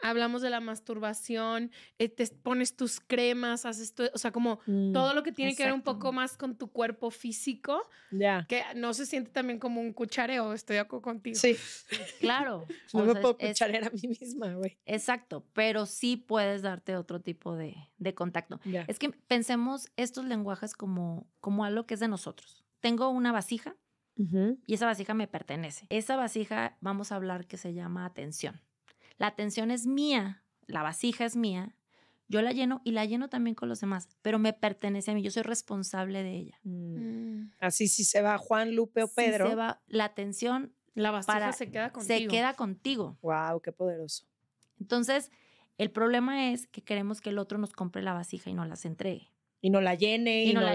Speaker 1: hablamos de la masturbación, eh, te pones tus cremas, haces o sea, como mm, todo lo que tiene que ver un poco más con tu cuerpo físico, Ya. que no se siente también como un cuchareo, estoy acuerdo contigo. Sí, *laughs* claro.
Speaker 2: *laughs* no me puedo cucharear
Speaker 1: a mí misma, güey. Exacto, pero sí
Speaker 3: puedes darte otro tipo de, contacto. Es que pensemos estos lenguajes como, como algo que es de nosotros. Tengo una vasija y esa vasija me pertenece. Esa vasija vamos a hablar que se llama atención. La atención es mía, la vasija es mía, yo la lleno y la lleno también con los demás, pero me pertenece a mí, yo soy responsable de ella.
Speaker 2: Mm. Mm. Así si se va Juan, Lupe o Pedro. se va,
Speaker 3: la atención la vasija se queda contigo. Se queda contigo. Wow, qué poderoso. Entonces, el problema es que queremos que el otro nos compre la vasija y no las entregue. Y no la llene, y, no, la,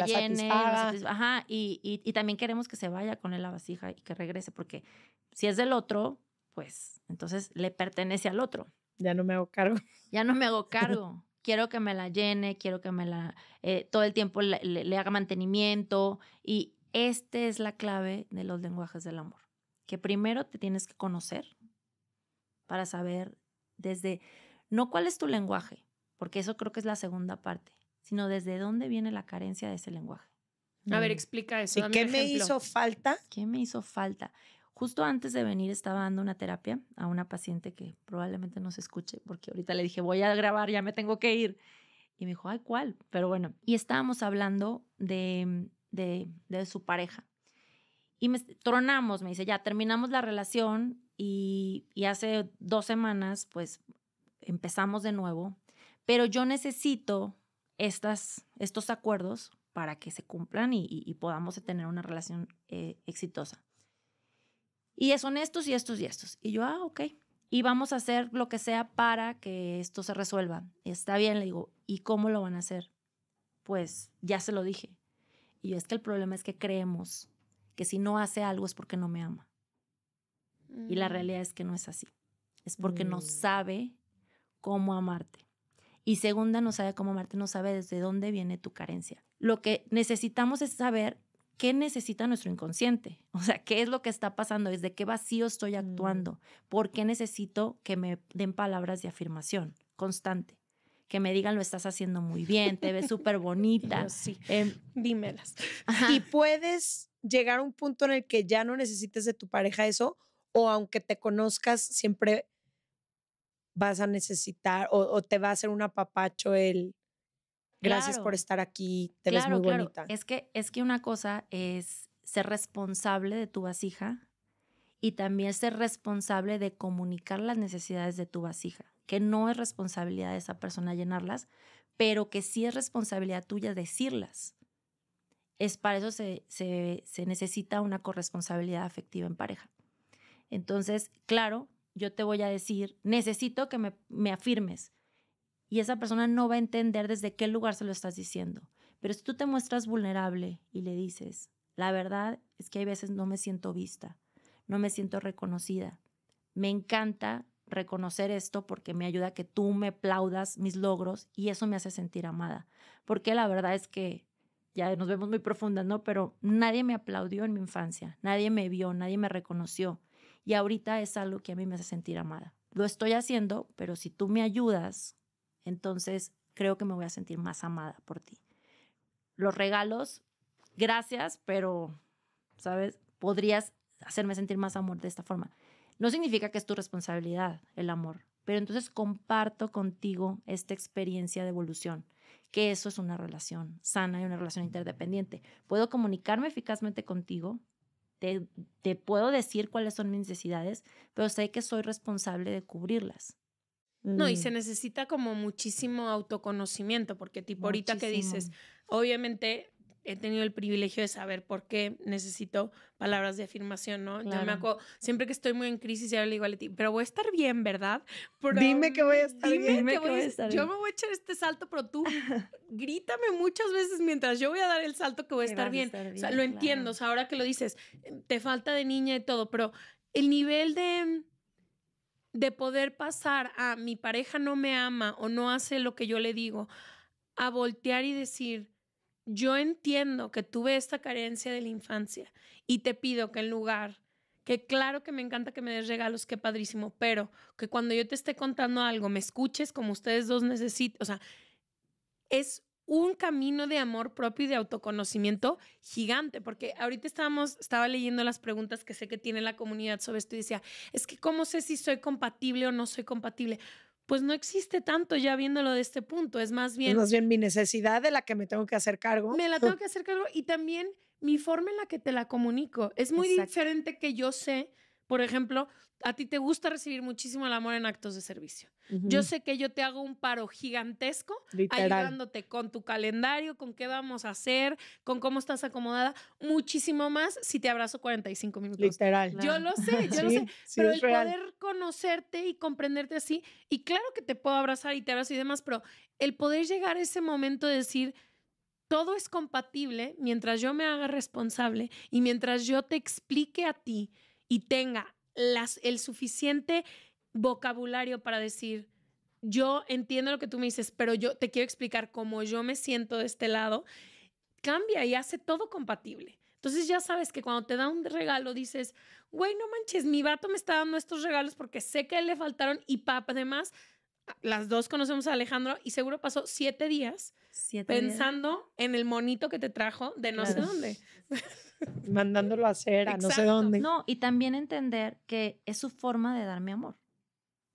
Speaker 3: Ajá, y, también queremos que se vaya con él la vasija y que regrese, porque si es del otro, pues entonces le pertenece al otro. Ya no me hago cargo. *laughs* Ya no me hago cargo. quiero que me la llene, quiero que me la... Eh, todo el tiempo le, haga mantenimiento. Y esta es la clave de los lenguajes del amor. Que primero te tienes que conocer para saber desde, no cuál es tu lenguaje, porque eso creo que es la segunda parte, sino desde dónde viene la carencia de ese lenguaje.
Speaker 2: A ver, mm. explica eso. ¿Y qué me hizo
Speaker 3: falta? ¿Qué me hizo falta? Justo antes de venir estaba dando una terapia a una paciente que probablemente no se escuche, porque ahorita le dije, voy a grabar, ya me tengo que ir. Y me dijo, ay, ¿cuál? Pero bueno, y estábamos hablando de, su pareja. Y me tronamos, me dice, ya terminamos la relación y, hace dos semanas, pues empezamos de nuevo, pero yo necesito estas, estos acuerdos para que se cumplan y, podamos tener una relación eh, exitosa. Y son estos y estos y estos. Y yo, ah, ok. Y vamos a hacer lo que sea para que esto se resuelva. Está bien, le digo, ¿y cómo lo van a hacer? Pues ya se lo dije. Y es que el problema es que creemos que si no hace algo es porque no me ama. Y la mm. realidad es que no es así. Es porque no mm. sabe cómo amarte. Y segunda, no sabe cómo amarte, no sabe desde dónde viene tu carencia. Lo que necesitamos es saber qué necesita nuestro inconsciente, o sea, qué es lo que está pasando, desde qué vacío estoy mm. actuando, por qué necesito que me den palabras de afirmación constante que me digan lo estás haciendo muy bien, te ves súper bonita. sí, em,
Speaker 2: dímelas. Y puedes llegar a un punto en el que ya no necesites de tu pareja eso, o aunque te conozcas, siempre vas a necesitar o, o te va a hacer un apapacho el Gracias por estar aquí, te ves muy claro. bonita. Es que,
Speaker 3: es que una cosa es ser responsable de tu vasija y también ser responsable de comunicar las necesidades de tu vasija, que no es responsabilidad de esa persona llenarlas, pero que sí es responsabilidad tuya decirlas. Es para eso se, se, se necesita una corresponsabilidad afectiva en pareja. Entonces, claro, yo te voy a decir, necesito que me, me afirmes, y esa persona no va a entender desde qué lugar se lo estás diciendo. Pero si tú te muestras vulnerable y le dices, la verdad es que hay veces no me siento vista, no me siento reconocida. Me encanta reconocer esto porque me ayuda a que tú me aplaudas mis logros y eso me hace sentir amada. Porque la verdad es que ya nos vemos muy profundas, ¿no? Pero nadie me aplaudió en mi infancia, nadie me vio, nadie me reconoció. Y ahorita es algo que a mí me hace sentir amada. Lo estoy haciendo, pero si tú me ayudas entonces, creo que me voy a sentir más amada por ti. Los regalos, gracias, pero, ¿sabes? Podrías hacerme sentir más amor de esta forma. No significa que es tu responsabilidad el amor, pero entonces comparto contigo esta experiencia de evolución, que eso es una relación sana y una relación interdependiente. Puedo comunicarme eficazmente contigo, te, puedo decir cuáles son mis necesidades, pero sé que soy responsable de cubrirlas. No, y mm. se
Speaker 1: necesita como muchísimo autoconocimiento, porque tipo ahorita que dices, obviamente he tenido el privilegio de saber por qué necesito palabras de afirmación, ¿no? Yo me acuerdo, siempre que estoy muy en crisis, ya le digo a ti pero voy a estar bien, ¿verdad? dime que voy a estar bien. Dime que, voy a estar Yo me voy a echar este salto, pero tú *laughs* grítame muchas veces mientras yo voy a dar el salto que voy a, estar bien. lo entiendo, ahora que lo dices, te falta de niña y todo, pero el nivel de de poder pasar a mi pareja no me ama o no hace lo que yo le digo, a voltear y decir, yo entiendo que tuve esta carencia de la infancia y te pido que en lugar, que claro que me encanta que me des regalos, que padrísimo, pero que cuando yo te esté contando algo me escuches como ustedes dos necesitan, o sea, es un camino de amor propio y de autoconocimiento gigante, porque ahorita estábamos, estaba leyendo las preguntas que sé que tiene la comunidad sobre esto y decía, es que cómo sé si soy compatible o no soy compatible. Pues no existe tanto ya viéndolo de este punto, es más bien... Es más bien
Speaker 2: mi necesidad de la que me tengo que hacer cargo. Me la tengo *laughs* que
Speaker 1: hacer cargo y también mi forma en la que te la comunico. Es muy diferente que yo sé por ejemplo, a ti te gusta recibir muchísimo el amor en actos de servicio. Yo sé que yo te hago un paro gigantesco ayudándote con tu calendario, con qué vamos a hacer, con cómo estás acomodada, muchísimo más si te abrazo 45 minutos. Literal. Yo lo sé, *laughs* yo lo sé, pero el poder conocerte y comprenderte así, y claro que te puedo abrazar y te abrazo y demás, pero el poder llegar a ese momento de decir, todo es compatible mientras yo me haga responsable y mientras yo te explique a ti y tenga las, el suficiente vocabulario para decir, yo entiendo lo que tú me dices, pero yo te quiero explicar cómo yo me siento de este lado, cambia y hace todo compatible. Entonces ya sabes que cuando te da un regalo dices, güey, no manches, mi vato me está dando estos regalos porque sé que él le faltaron y papá además las dos conocemos a Alejandro y seguro pasó siete días pensando en el monito que te trajo de no sé dónde.
Speaker 2: *laughs* Mandándolo a hacer a no sé dónde. No,
Speaker 1: y también entender
Speaker 3: que es su forma de darme amor.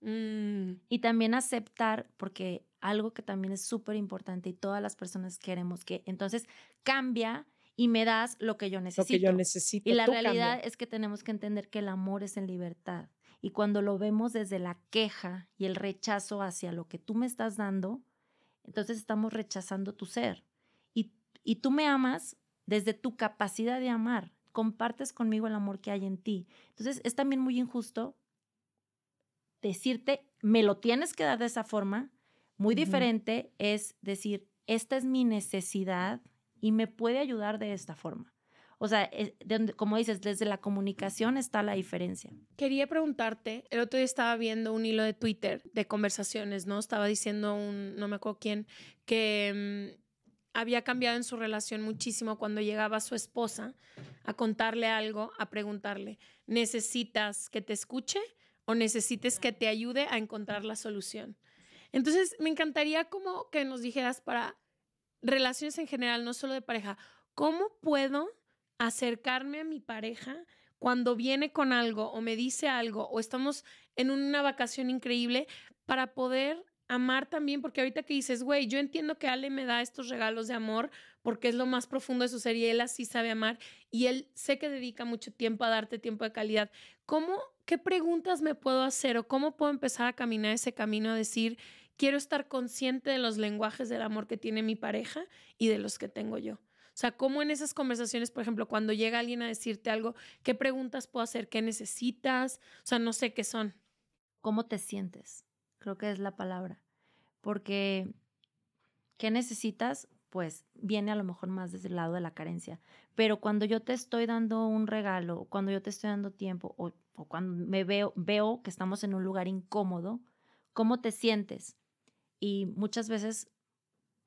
Speaker 3: Mm. Y también aceptar, porque algo que también es súper importante y todas las personas queremos que entonces cambia y me das lo que yo necesito. yo necesito. Y la realidad es que tenemos que entender que el amor es en libertad. Y cuando lo vemos desde la queja y el rechazo hacia lo que tú me estás dando, entonces estamos rechazando tu ser. Y, tú me amas desde tu capacidad de amar. Compartes conmigo el amor que hay en ti. Entonces es también muy injusto decirte, me lo tienes que dar de esa forma. Muy diferente es decir, esta es mi necesidad y me puede ayudar de esta forma. O sea, como dices, desde la comunicación está la diferencia.
Speaker 1: Quería preguntarte, el otro día estaba viendo un hilo de Twitter de conversaciones, ¿no? Estaba diciendo un, no me acuerdo quién, que mm, había cambiado en su relación muchísimo cuando llegaba su esposa a contarle algo, a preguntarle, ¿necesitas que te escuche o necesites que te ayude a encontrar la solución? Entonces, me encantaría como que nos dijeras para relaciones en general, no solo de pareja, ¿cómo puedo acercarme a mi pareja cuando viene con algo o me dice algo o estamos en una vacación increíble para poder amar también, porque ahorita que dices, güey, yo entiendo que Ale me da estos regalos de amor porque es lo más profundo de su ser y él así sabe amar y él sé que dedica mucho tiempo a darte tiempo de calidad. ¿Cómo, qué preguntas me puedo hacer o cómo puedo empezar a caminar ese camino a decir, quiero estar consciente de los lenguajes del amor que tiene mi pareja y de los que tengo yo? O sea, cómo en esas conversaciones, por ejemplo, cuando llega alguien a decirte algo, ¿qué preguntas puedo hacer? ¿Qué necesitas? O sea, no sé qué son. ¿Cómo te sientes?
Speaker 3: Creo que es la palabra. Porque, ¿qué necesitas? Pues viene a lo mejor más desde el lado de la carencia. Pero cuando yo te estoy dando un regalo, cuando yo te estoy dando tiempo, o, cuando me veo, veo que estamos en un lugar incómodo, ¿cómo te sientes? Y muchas veces,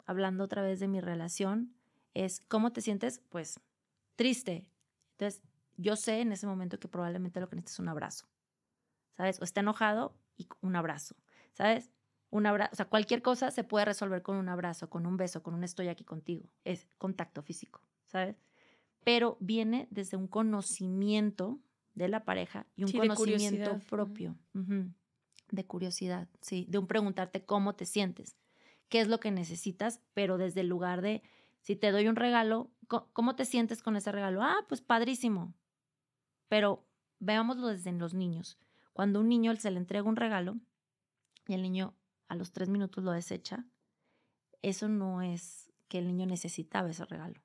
Speaker 3: hablando otra vez de mi relación, es cómo te sientes, pues triste. Entonces, yo sé en ese momento que probablemente lo que necesitas es un abrazo, ¿sabes? O está enojado y un abrazo, ¿sabes? Un abrazo, o sea, cualquier cosa se puede resolver con un abrazo, con un beso, con un estoy aquí contigo. Es contacto físico, ¿sabes? Pero viene desde un conocimiento de la pareja y un conocimiento propio, de curiosidad, sí, de un preguntarte cómo te sientes, qué es lo que necesitas, pero desde el lugar de si te doy un regalo, ¿cómo te sientes con ese regalo? Ah, pues padrísimo. Pero veámoslo desde los niños. Cuando un niño se le entrega un regalo y el niño a los tres minutos lo desecha, eso no es que el niño necesitaba ese regalo.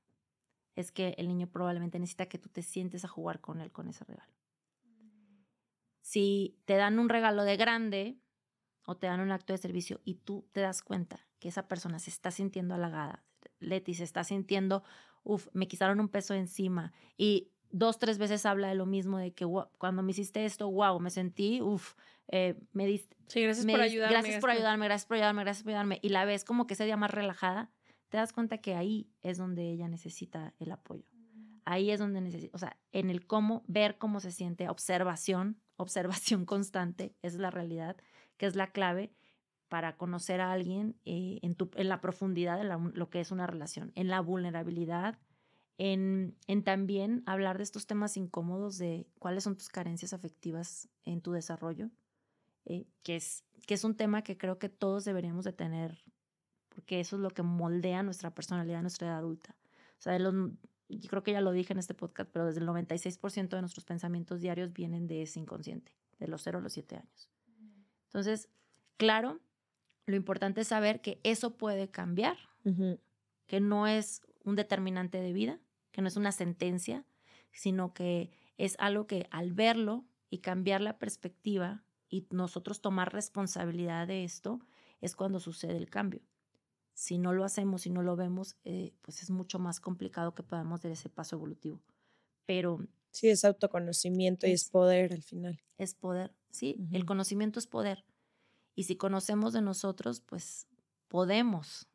Speaker 3: Es que el niño probablemente necesita que tú te sientes a jugar con él con ese regalo. Si te dan un regalo de grande o te dan un acto de servicio y tú te das cuenta que esa persona se está sintiendo halagada, Leti se está sintiendo, uff, me quitaron un peso encima. Y dos, tres veces habla de lo mismo, de que cuando me hiciste esto, wow, me sentí, uff, eh, me diste... Sí, gracias por ayudarme. Gracias por ayudarme, gracias por ayudarme, gracias por ayudarme. Y la ves como que se día más relajada, te das cuenta que ahí es donde ella necesita el apoyo. Ahí es donde necesita, o sea, en el cómo, ver cómo se siente, observación, observación *laughs* constante, esa es la realidad, que es la clave para conocer a alguien eh, en, en, la profundidad de lo que es una relación, en la vulnerabilidad, en, también hablar de estos temas incómodos de cuáles son tus carencias afectivas en tu desarrollo, eh, que, es, que es un tema que creo que todos deberíamos de tener, porque eso es lo que moldea nuestra personalidad, nuestra edad adulta. O sea, yo creo que ya lo dije en este podcast, pero desde el 96% de nuestros pensamientos diarios vienen de ese inconsciente, de los 0 a los 7 años. Entonces, claro, lo importante es saber que eso puede cambiar, que no es un determinante de vida, que no es una sentencia, sino que es algo que al verlo y cambiar la perspectiva y nosotros tomar responsabilidad de esto, es cuando sucede el cambio. Si no lo hacemos, si no lo vemos, eh, pues es mucho más complicado que podamos dar ese paso evolutivo. Pero... Sí, es autoconocimiento y es poder al final. Es poder, sí, el conocimiento es poder. Y si conocemos de nosotros, pues podemos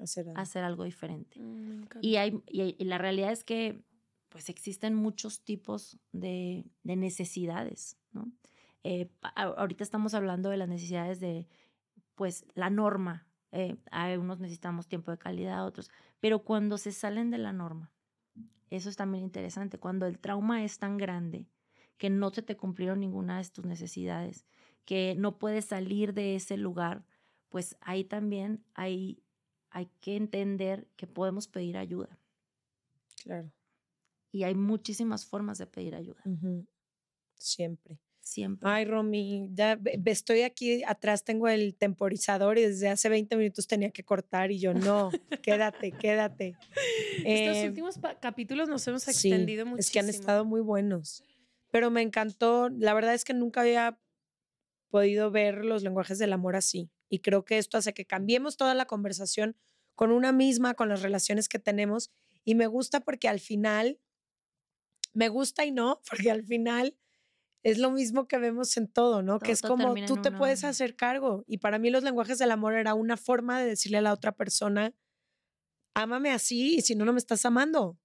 Speaker 3: hacer algo, hacer algo diferente.
Speaker 2: Mm, y, hay,
Speaker 3: y, la realidad es que pues existen muchos tipos de, necesidades, ¿no? Eh, ahorita estamos hablando de las necesidades de, pues, la norma. Eh, a unos necesitamos tiempo de calidad, otros. Pero cuando se salen de la norma, eso es también interesante. Cuando el trauma es tan grande que no se te cumplieron ninguna de tus necesidades que no puede salir de ese lugar, pues ahí también hay, hay que entender que podemos pedir ayuda. Claro.
Speaker 2: Y hay muchísimas formas de pedir ayuda. Siempre. Siempre. Ay, Romy, ya estoy aquí atrás, tengo el temporizador y desde hace 20 minutos tenía que cortar y yo no, quédate, quédate. *laughs* Eh, Estos últimos capítulos nos hemos extendido mucho. Es que han estado muy buenos, pero me encantó. La verdad es que nunca había podido ver los lenguajes del amor así. Y creo que esto hace que cambiemos toda la conversación con una misma, con las relaciones que tenemos. Y me gusta porque al final, me gusta y no, *laughs* porque al final es lo mismo que vemos en todo, ¿no? que es como tú te puedes hacer cargo. Y para mí los lenguajes del amor era una forma de decirle a la otra persona, ámame así, y si no, no me estás amando.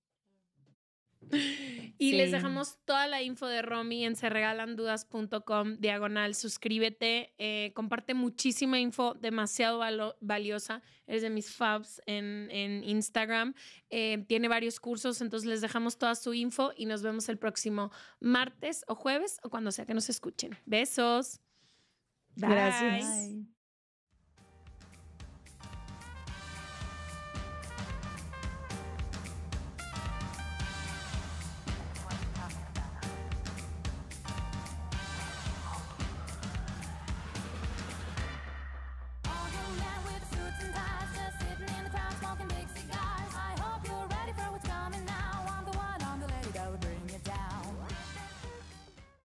Speaker 2: *laughs* Y les dejamos
Speaker 1: toda la info de Romy en serregalandudas.com, diagonal, suscríbete, eh, comparte muchísima info, demasiado valiosa, es de mis fabs en, Instagram, eh, tiene varios cursos, entonces les dejamos toda su info y nos vemos el próximo martes o jueves o cuando sea que nos escuchen. Besos. Gracias.